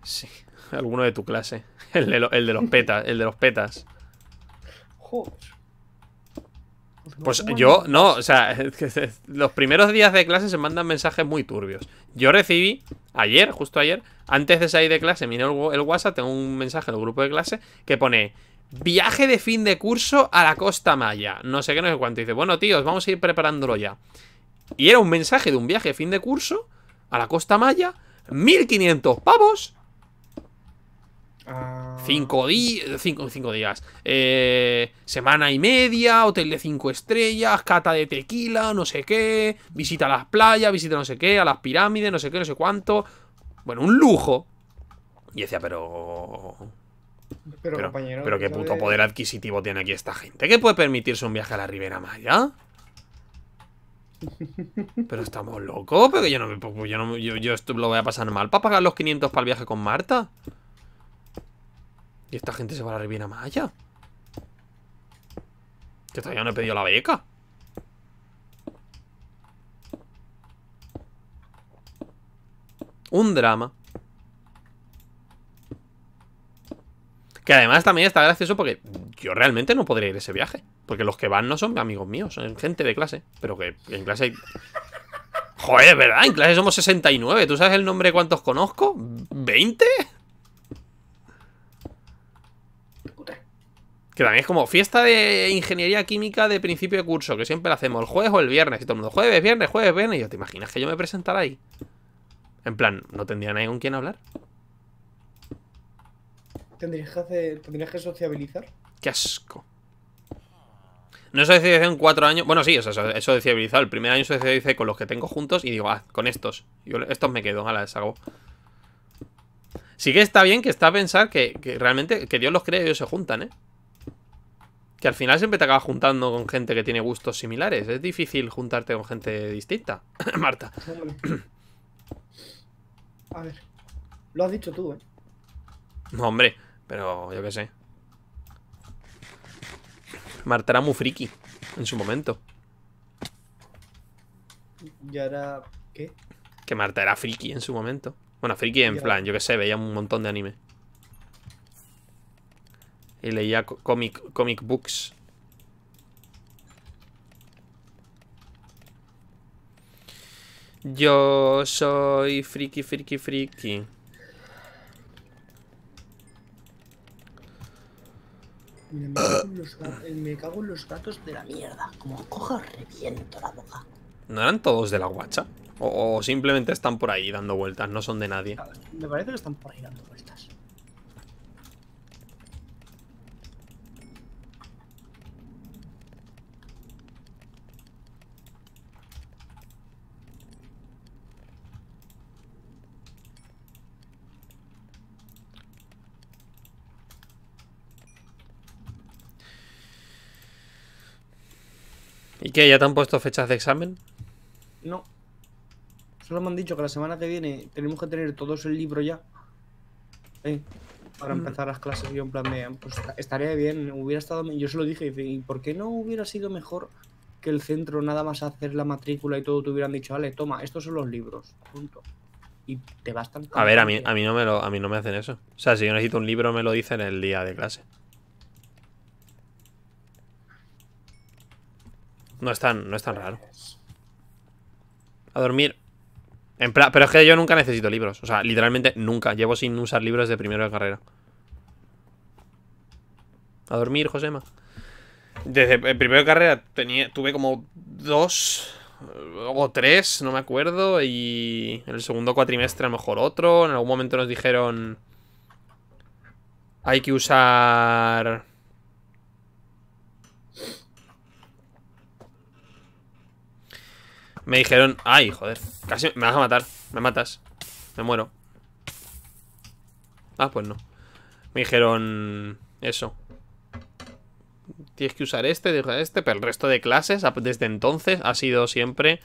Sí, alguno de tu clase. El de, el de los petas, el de los petas. Joder. Pues, pues yo, no, o sea, los primeros días de clase se mandan mensajes muy turbios. Yo recibí ayer, justo ayer, antes de salir de clase, miré el WhatsApp, tengo un mensaje del grupo de clase que pone viaje de fin de curso a la Costa Maya. No sé qué, no sé cuánto. dice, bueno, tíos, vamos a ir preparándolo ya. Y era un mensaje de un viaje de fin de curso a la Costa Maya, 1500 pavos Ah. Cinco, cinco, cinco, días. Eh, semana y media, hotel de cinco estrellas, cata de tequila, no sé qué. Visita a las playas, visita no sé qué, a las pirámides, no sé qué, no sé cuánto. Bueno, un lujo. Y decía, pero... Pero, qué puto poder adquisitivo tiene aquí esta gente. ¿Qué puede permitirse un viaje a la Ribera Maya? Pero estamos locos, pero yo no me yo, yo esto lo voy a pasar mal para pagar los 500 para el viaje con Marta. ¿Y esta gente se va a la Riviera Maya? Que todavía no he pedido la beca. Un drama. Que además también está gracioso porque yo realmente no podría ir a ese viaje. Porque los que van no son amigos míos, son gente de clase. Pero que en clase Joder, ¿verdad? En clase somos 69. ¿Tú sabes el nombre de cuántos conozco? ¿20? Que también es como fiesta de ingeniería química de principio de curso, que siempre la hacemos el jueves o el viernes. Y todo el mundo, jueves, viernes, jueves, viernes. Y yo, ¿te imaginas que yo me presentara ahí? En plan, ¿no tendría nadie con quien hablar? ¿Tendrías que, sociabilizar? ¡Qué asco! No decía en cuatro años. Bueno, sí, eso, eso, El primer año sociabilizé con los que tengo juntos y digo, ah, con estos. Yo, estos me quedo, a la deshago. Sí que está bien que está a pensar que, realmente que Dios los cree y ellos se juntan, ¿eh? Que al final siempre te acabas juntando con gente que tiene gustos similares. Es difícil juntarte con gente distinta. Marta. A ver. Lo has dicho tú, ¿eh? No, hombre. Pero yo que sé. Marta era muy friki en su momento. ¿Y ahora qué? Que Marta era friki en su momento. Bueno, friki en plan, yo que sé, veía un montón de anime. Y leía comic, comic books. Yo soy friki, friki, friki. Me cago, en los gatos de la mierda. Como coja reviento la boca. ¿No eran todos de la guacha? O, o, simplemente están por ahí dando vueltas, no son de nadie. Me parece que están por ahí dando vueltas. ¿Y qué? ¿Ya te han puesto fechas de examen? No. Solo me han dicho que la semana que viene tenemos que tener todos el libro ya. ¿eh? Para mm. empezar las clases. yo en plan de, pues estaría bien, hubiera estado... Yo se lo dije, ¿y por qué no hubiera sido mejor que el centro nada más hacer la matrícula y todo te hubieran dicho, vale, toma, estos son los libros, Y te bastan. A ver, a mí, a mí, no me lo, a mí no me hacen eso. O sea, si yo necesito un libro me lo dicen el día de clase. No es tan, no raro. A dormir. En pero es que yo nunca necesito libros. O sea, literalmente nunca. Llevo sin usar libros de primero de carrera. A dormir, Josema. Desde el eh, primero de carrera tenía, tuve como dos o tres, no me acuerdo. Y en el segundo cuatrimestre a lo mejor otro. En algún momento nos dijeron... Hay que usar... Me dijeron... Ay, joder. Casi me vas a matar. Me matas. Me muero. Ah, pues no. Me dijeron... Eso. Tienes que usar este, tienes que usar este. Pero el resto de clases, desde entonces, ha sido siempre...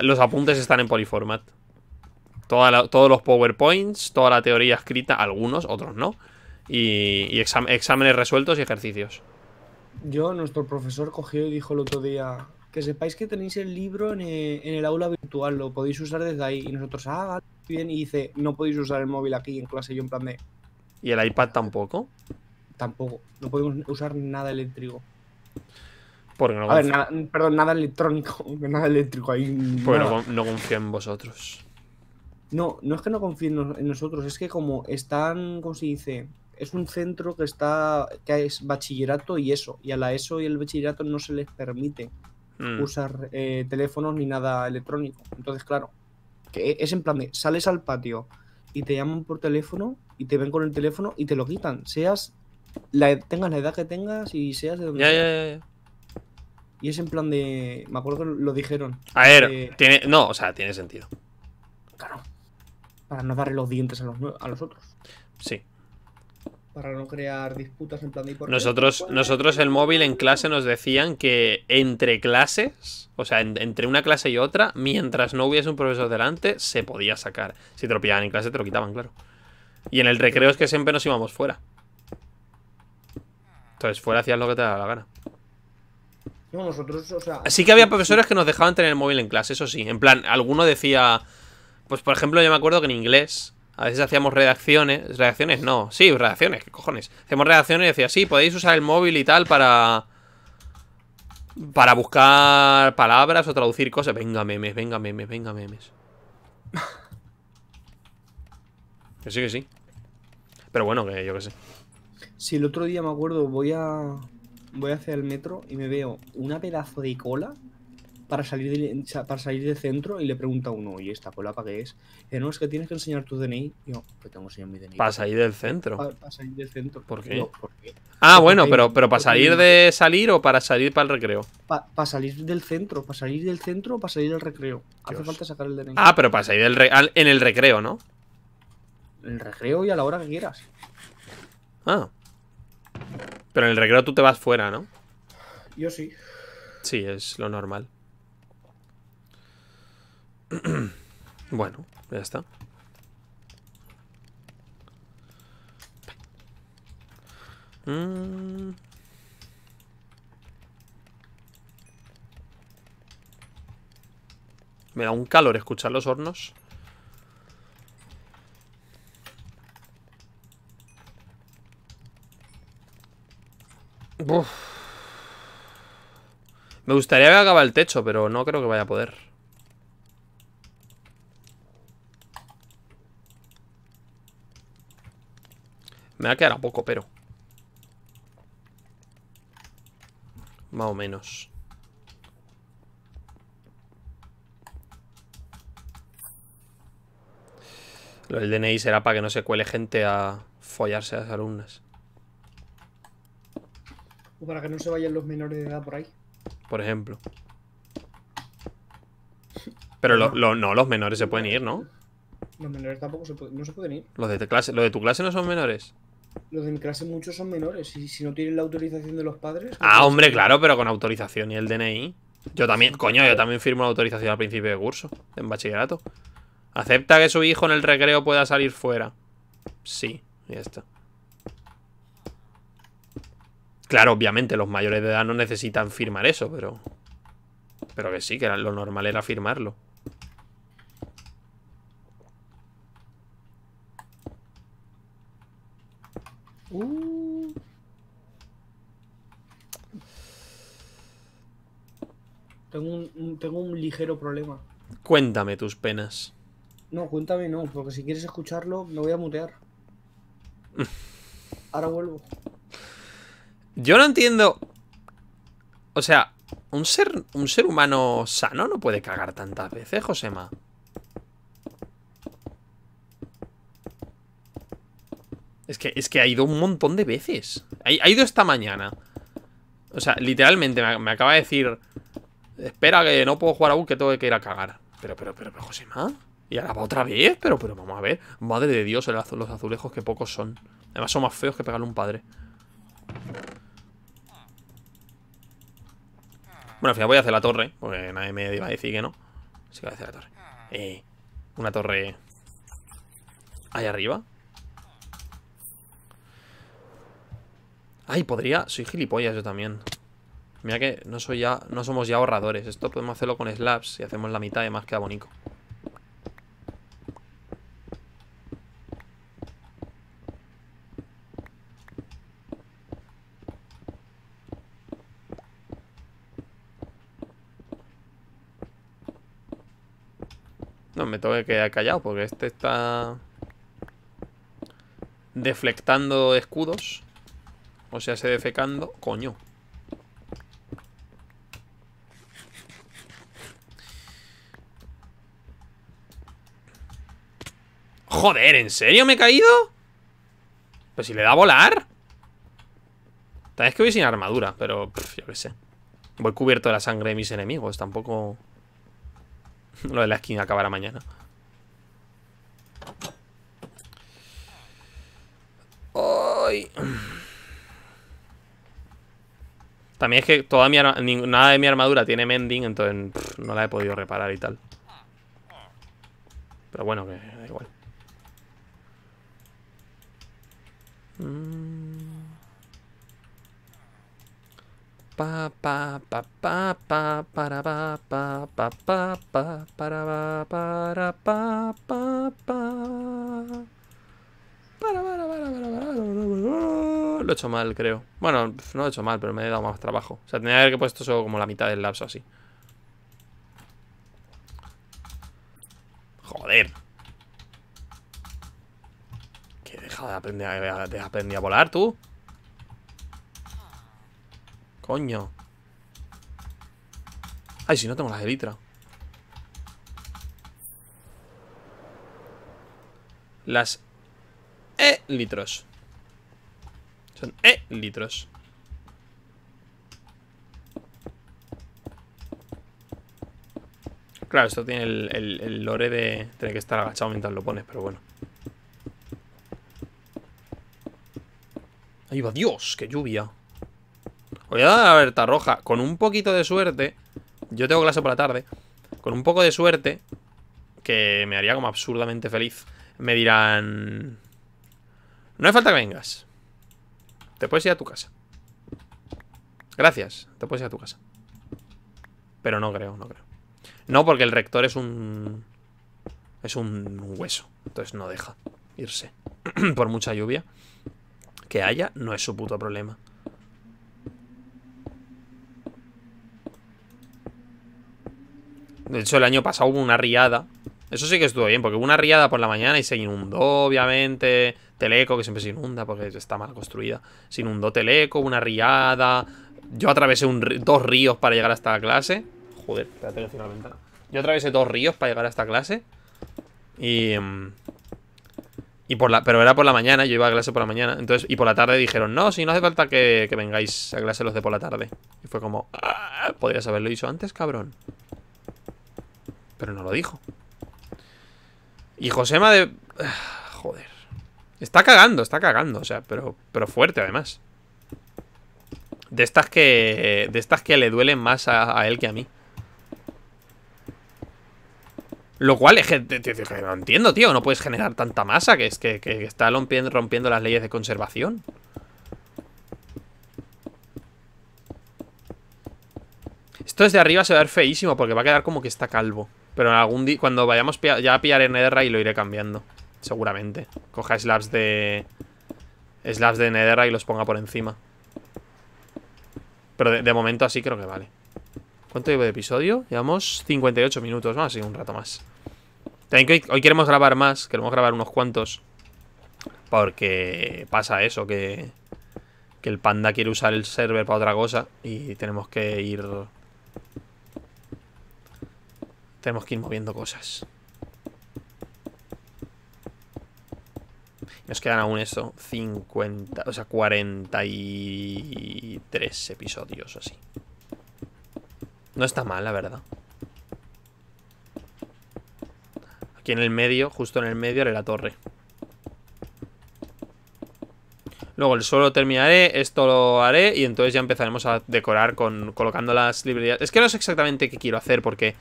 Los apuntes están en poliformat. todos los PowerPoints, toda la teoría escrita, algunos, otros no. Y, exámenes resueltos y ejercicios. Yo, nuestro profesor cogió y dijo el otro día que sepáis que tenéis el libro en, eh, en el aula virtual, lo podéis usar desde ahí. Y nosotros, ah, bien. Y dice, no podéis usar el móvil aquí en clase. Yo en plan de... ¿Y el iPad tampoco? Tampoco. No podemos usar nada eléctrico. Porque no a ver, nada, perdón, nada electrónico, nada eléctrico ahí. bueno No, confía en vosotros. No, no es que no confíen en, nosotros, es que como están, como se dice? Es un centro que está, que es bachillerato y eso, y a la ESO y el bachillerato no se les permite Mm. usar eh, teléfonos ni nada electrónico. Entonces, claro, que e, es en plan de sales al patio y te llaman por teléfono y te ven con el teléfono y te lo quitan. Seas la, tengas la edad que tengas y seas de donde y es en plan de. Me acuerdo que lo dijeron. A ver, eh, tiene, no, o sea, tiene sentido. Claro. Para no darle los dientes a los, a los otros. Sí para no crear disputas en plan de nosotros, nosotros el móvil en clase nos decían que entre clases, o sea, entre una clase y otra, mientras no hubiese un profesor delante, se podía sacar. Si te lo pillaban en clase, te lo quitaban, claro. Y en el recreo es que siempre nos íbamos fuera. Entonces, fuera hacías lo que te daba la gana. No, nosotros, Sí que había profesores que nos dejaban tener el móvil en clase, eso sí. En plan, alguno decía... Pues, por ejemplo, yo me acuerdo que en inglés a veces hacíamos redacciones. Redacciones no. Sí, redacciones, ¿qué cojones? hacemos redacciones y decía, sí, podéis usar el móvil y tal para. Para buscar palabras o traducir cosas. Venga, memes, venga, memes, venga, memes. que sí, que sí. Pero bueno, que yo qué sé. Si el otro día me acuerdo, voy a. Voy hacia el metro y me veo una pedazo de cola para salir, para salir del centro y le pregunta a uno, oye, ¿esta colapa qué es? Eh, no, es que tienes que enseñar tu DNI. yo, que pues tengo que enseñar mi DNI. Para salir del centro. Para, salir del centro. ¿Por qué? Ah, bueno, pero, pero para salir de salir o para salir para el recreo. Para, salir del centro, para salir del centro o para salir del recreo. Hace falta sacar el DNI. Ah, pero para salir del en el recreo, ¿no? En el recreo y a la hora que quieras. Ah. Pero en el recreo tú te vas fuera, ¿no? Yo sí. Sí, es lo normal. bueno, ya está. Mm. Me da un calor escuchar los hornos. Me gustaría que acaba el techo, pero no creo que vaya a poder. Me va a quedar poco, pero. Más o menos. Lo del DNI será para que no se cuele gente a follarse a las alumnas. O para que no se vayan los menores de edad por ahí. Por ejemplo. Pero no, los menores se pueden ir, ¿no? Los menores tampoco se pueden, ir. clase, ¿Los de tu clase no son menores? Los de mi clase muchos son menores y si no tienen la autorización de los padres. Ah, pues hombre, claro, pero con autorización y el DNI. Yo también, coño, yo también firmo la autorización al principio de curso, en bachillerato. ¿Acepta que su hijo en el recreo pueda salir fuera? Sí, y está. Claro, obviamente, los mayores de edad no necesitan firmar eso, pero... Pero que sí, que lo normal era firmarlo. Uh. Tengo un, tengo un ligero problema. Cuéntame tus penas. No, cuéntame no, porque si quieres escucharlo me voy a mutear. Ahora vuelvo. Yo no entiendo. O sea, un ser, un ser humano sano no puede cagar tantas veces, Josema. Es que, es que ha ido un montón de veces. Ha, ido esta mañana. O sea, literalmente me, acaba de decir... Espera, que no puedo jugar aún, que tengo que ir a cagar. Pero, pero, pero, pero, Josema... Y ahora va otra vez, pero, pero, vamos a ver. Madre de Dios, los azulejos que pocos son. Además son más feos que pegarle un padre. Bueno, al final voy a hacer la torre, porque nadie me iba a decir que no. Así que voy a hacer la torre. Eh, una torre... Ahí arriba. Ay, podría... Soy gilipollas yo también. Mira que no soy ya, no somos ya ahorradores. Esto podemos hacerlo con slabs y hacemos la mitad y más que abonico. No, me tengo que quedar callado porque este está deflectando escudos. O sea, se defecando. Coño. Joder, ¿en serio me he caído? Pues si le da a volar. Tal vez que voy sin armadura, pero yo qué sé. Voy cubierto de la sangre de mis enemigos, tampoco... Lo de la esquina acabará mañana. ¡Ay! También es que toda mi nada de mi armadura tiene mending, entonces no la he podido reparar y tal. Pero bueno, que da igual. Mm. Pa pa pa pa para pa pa pa para pa para pa pa pa lo he hecho mal, creo. Bueno, no lo he hecho mal, pero me he dado más trabajo. O sea, tenía que haber puesto solo como la mitad del lapso así. Joder. Que deja de aprender, de aprender a volar, tú. Coño. Ay, si no tengo las elitras! Las e litros. Son E litros. Claro, esto tiene el, el, lore de tener que estar agachado mientras lo pones, pero bueno. Ahí va, Dios, qué lluvia. Voy a dar la alerta roja. Con un poquito de suerte. Yo tengo clase por la tarde. Con un poco de suerte. Que me haría como absurdamente feliz. Me dirán. No hay falta que vengas. Te puedes ir a tu casa. Gracias, te puedes ir a tu casa. Pero no creo, no creo. No, porque el rector es un... Es un hueso. Entonces no deja irse. Por mucha lluvia que haya, no es su puto problema. De hecho, el año pasado hubo una riada. Eso sí que estuvo bien, porque hubo una riada por la mañana y se inundó, obviamente. Teleco, que siempre se inunda porque está mal construida. Se inundó Teleco, una riada. Yo atravesé dos ríos para llegar a esta clase. Joder, espérate que la ventana. Yo atravesé dos ríos para llegar a esta clase. Em, y. por la, pero era por la mañana, yo iba a clase por la mañana. Entonces, y por la tarde dijeron, no, si no hace falta que, vengáis a clase los de por la tarde. Y fue como, ah, podrías haberlo hecho antes, cabrón. Pero no lo dijo. Y Josema de... Ah, joder. Está cagando, está cagando, o sea, pero, pero fuerte además. De estas que. De estas que le duelen más a, él que a mí. Lo cual es que, no entiendo, tío. No puedes generar tanta masa que es que, está rompiendo, rompiendo las leyes de conservación. Esto desde arriba se va a ver feísimo porque va a quedar como que está calvo. Pero en algún día, cuando vayamos ya a pillar en y lo iré cambiando. Seguramente. Coja slabs de... Slabs de Nedera y los ponga por encima. Pero de, momento así creo que vale. ¿Cuánto llevo de episodio? Llevamos 58 minutos más y un rato más. que hoy, queremos grabar más. Queremos grabar unos cuantos. Porque pasa eso, que, que el panda quiere usar el server para otra cosa y tenemos que ir... Tenemos que ir moviendo cosas. Nos quedan aún eso, 50, o sea, 43 episodios así. No está mal, la verdad. Aquí en el medio, justo en el medio, haré la torre. Luego el suelo terminaré, esto lo haré y entonces ya empezaremos a decorar con colocando las librerías. Es que no sé exactamente qué quiero hacer porque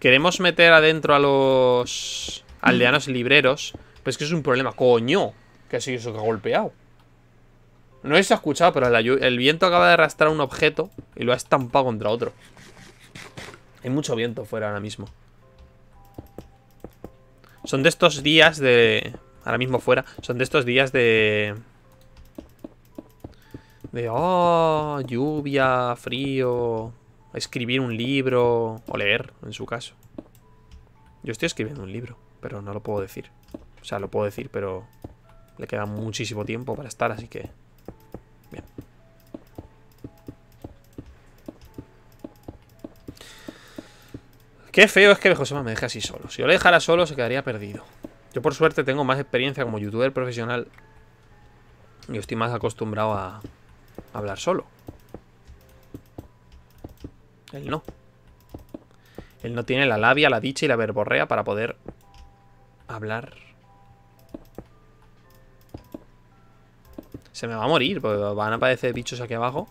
queremos meter adentro a los aldeanos libreros, pero es que es un problema. ¡Coño! ¿Qué sido eso que ha golpeado? No sé ha escuchado, pero el viento acaba de arrastrar un objeto y lo ha estampado contra otro. Hay mucho viento fuera ahora mismo. Son de estos días de... Ahora mismo fuera. Son de estos días de... De... Oh, lluvia, frío. Escribir un libro. O leer, en su caso. Yo estoy escribiendo un libro, pero no lo puedo decir. O sea, lo puedo decir, pero le queda muchísimo tiempo para estar, así que... Bien. Qué feo es que Josema me deje así solo. Si yo le dejara solo, se quedaría perdido. Yo, por suerte, tengo más experiencia como youtuber profesional. Y estoy más acostumbrado a, a hablar solo. Él no. Él no tiene la labia, la dicha y la verborrea para poder hablar Se me va a morir, porque van a aparecer bichos aquí abajo.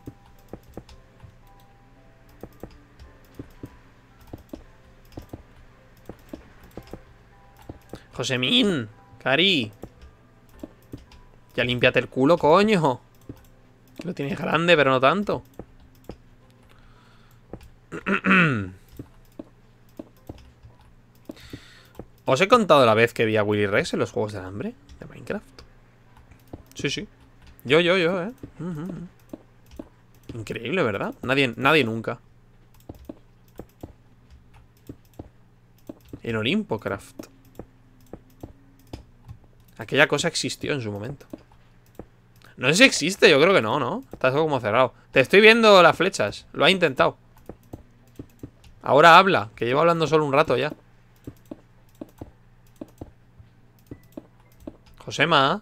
Josemín, Cari. Ya límpiate el culo, coño. Lo tienes grande, pero no tanto. Os he contado la vez que vi a Willy Rex en los Juegos del Hambre de Minecraft. Sí, sí. Yo, yo, yo, eh. Increíble, ¿verdad? Nadie, nadie nunca. En Olimpocraft. Aquella cosa existió en su momento. No sé si existe, yo creo que no, ¿no? Está todo como cerrado. Te estoy viendo las flechas. Lo ha intentado. Ahora habla, que llevo hablando solo un rato ya. Josema.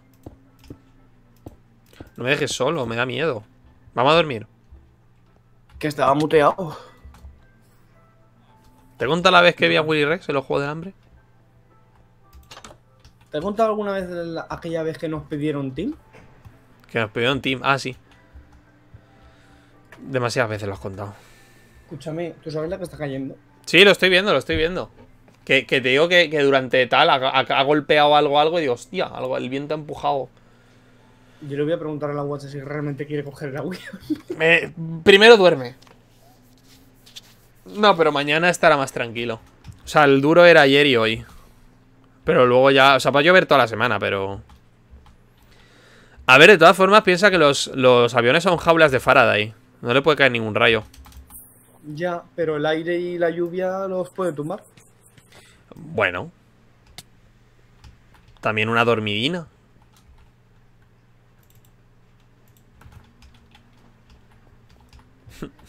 No me dejes solo, me da miedo. Vamos a dormir. Que estaba muteado. ¿Te cuenta la vez que vi a Willy Rex en los Juegos de Hambre? ¿Te he contado alguna vez aquella vez que nos pidieron team? Que nos pidieron team, ah, sí. Demasiadas veces lo has contado. Escúchame, ¿tú sabes la que está cayendo? Sí, lo estoy viendo, lo estoy viendo. Que, te digo que, durante tal ha, golpeado algo, algo y digo, hostia, algo, el viento ha empujado yo le voy a preguntar a la watcha si realmente quiere coger el agua primero duerme. No, pero mañana estará más tranquilo. O sea, el duro era ayer y hoy. Pero luego ya... O sea, va a llover toda la semana, pero... A ver, de todas formas, piensa que los, los aviones son jaulas de Faraday. No le puede caer ningún rayo. Ya, pero el aire y la lluvia los puede tumbar. Bueno. También una dormidina.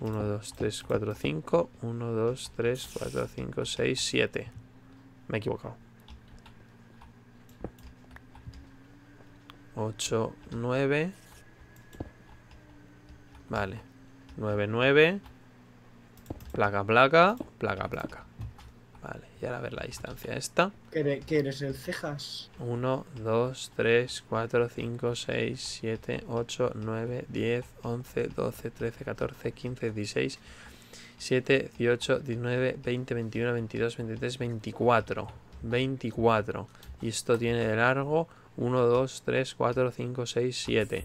1, 2, 3, 4, 5. 1, 2, 3, 4, 5, 6, 7. Me he equivocado. 8, 9. Vale. 9, 9. Placa, placa, placa, placa. Vale, y ahora a ver la distancia esta. ¿Qué eres? ¿El cejas? 1, 2, 3, 4, 5, 6, 7, 8, 9, 10, 11, 12, 13, 14, 15, 16, 7, 18, 19, 20, 21, 22, 23, 24. 24. Y esto tiene de largo 1, 2, 3, 4, 5, 6, 7.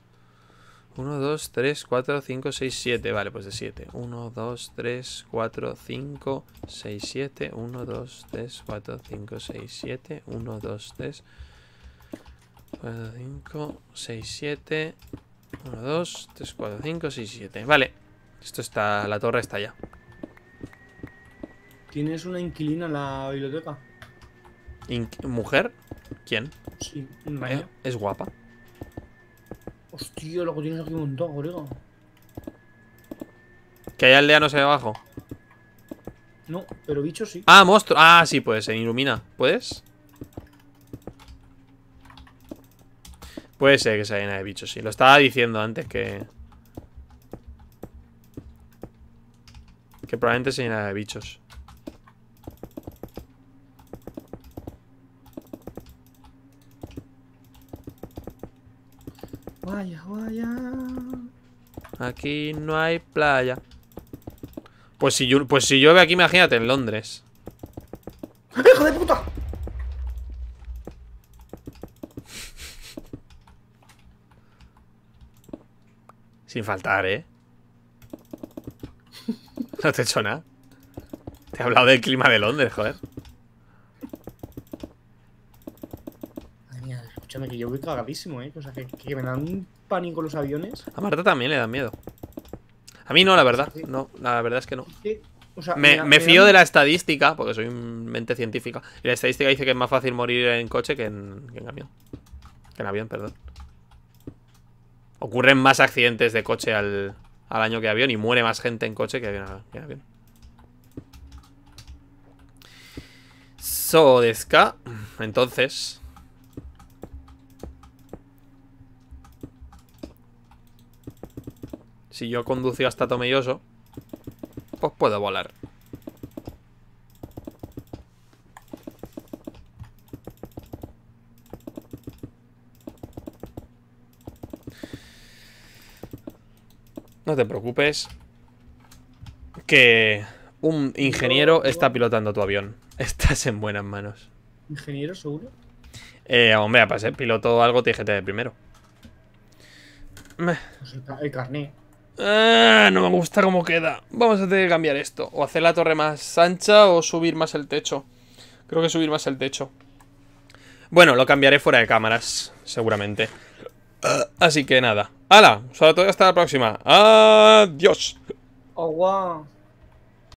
1, 2, 3, 4, 5, 6, 7. Vale, pues de 7. 1, 2, 3, 4, 5, 6, 7. 1, 2, 3, 4, 5, 6, 7. 1, 2, 3, 4, 5, 6, 7. 1, 2, 3, 4, 5, 6, 7. Vale. Esto está... La torre está ya. ¿Tienes una inquilina en la biblioteca? ¿Mujer? ¿Quién? Sí, eh, ¿Es guapa? Hostia, loco, tienes aquí un montado, colega. ¿Que hay aldeanos ahí abajo? No, pero bichos sí. Ah, monstruo. Ah, sí, puede ser, ilumina. ¿Puedes? Puede ser que se llena de bichos, sí. Lo estaba diciendo antes que... Que probablemente se llena de bichos. vaya, vaya. Aquí no hay playa. Pues si, pues si llueve aquí, imagínate, en Londres. ¡Hijo de puta! Sin faltar, ¿eh? No te he hecho nada. Te he hablado del clima de Londres, joder. escúchame, que yo voy cagadísimo, ¿eh? O sea, que, me dan un pánico los aviones. A Marta también le dan miedo. A mí no, la verdad. No, la verdad es que no. me, fío de la estadística, porque soy mente científica. Y la estadística dice que es más fácil morir en coche que en, avión. Que en avión, perdón. Ocurren más accidentes de coche al, al año que avión y muere más gente en coche que en avión. So, Entonces, Si yo conducí hasta Tomelloso, pues puedo volar. No te preocupes. Que un ingeniero está pilotando tu avión. Estás en buenas manos. ¿Ingeniero seguro? Eh, hombre, para piloto algo te de primero. Pues el, el Ah, no me gusta cómo queda. Vamos a tener que cambiar esto. O hacer la torre más ancha o subir más el techo. Creo que subir más el techo. Bueno, lo cambiaré fuera de cámaras, seguramente. Así que nada. ¡Hala! hasta la próxima. ¡Adiós! Oh,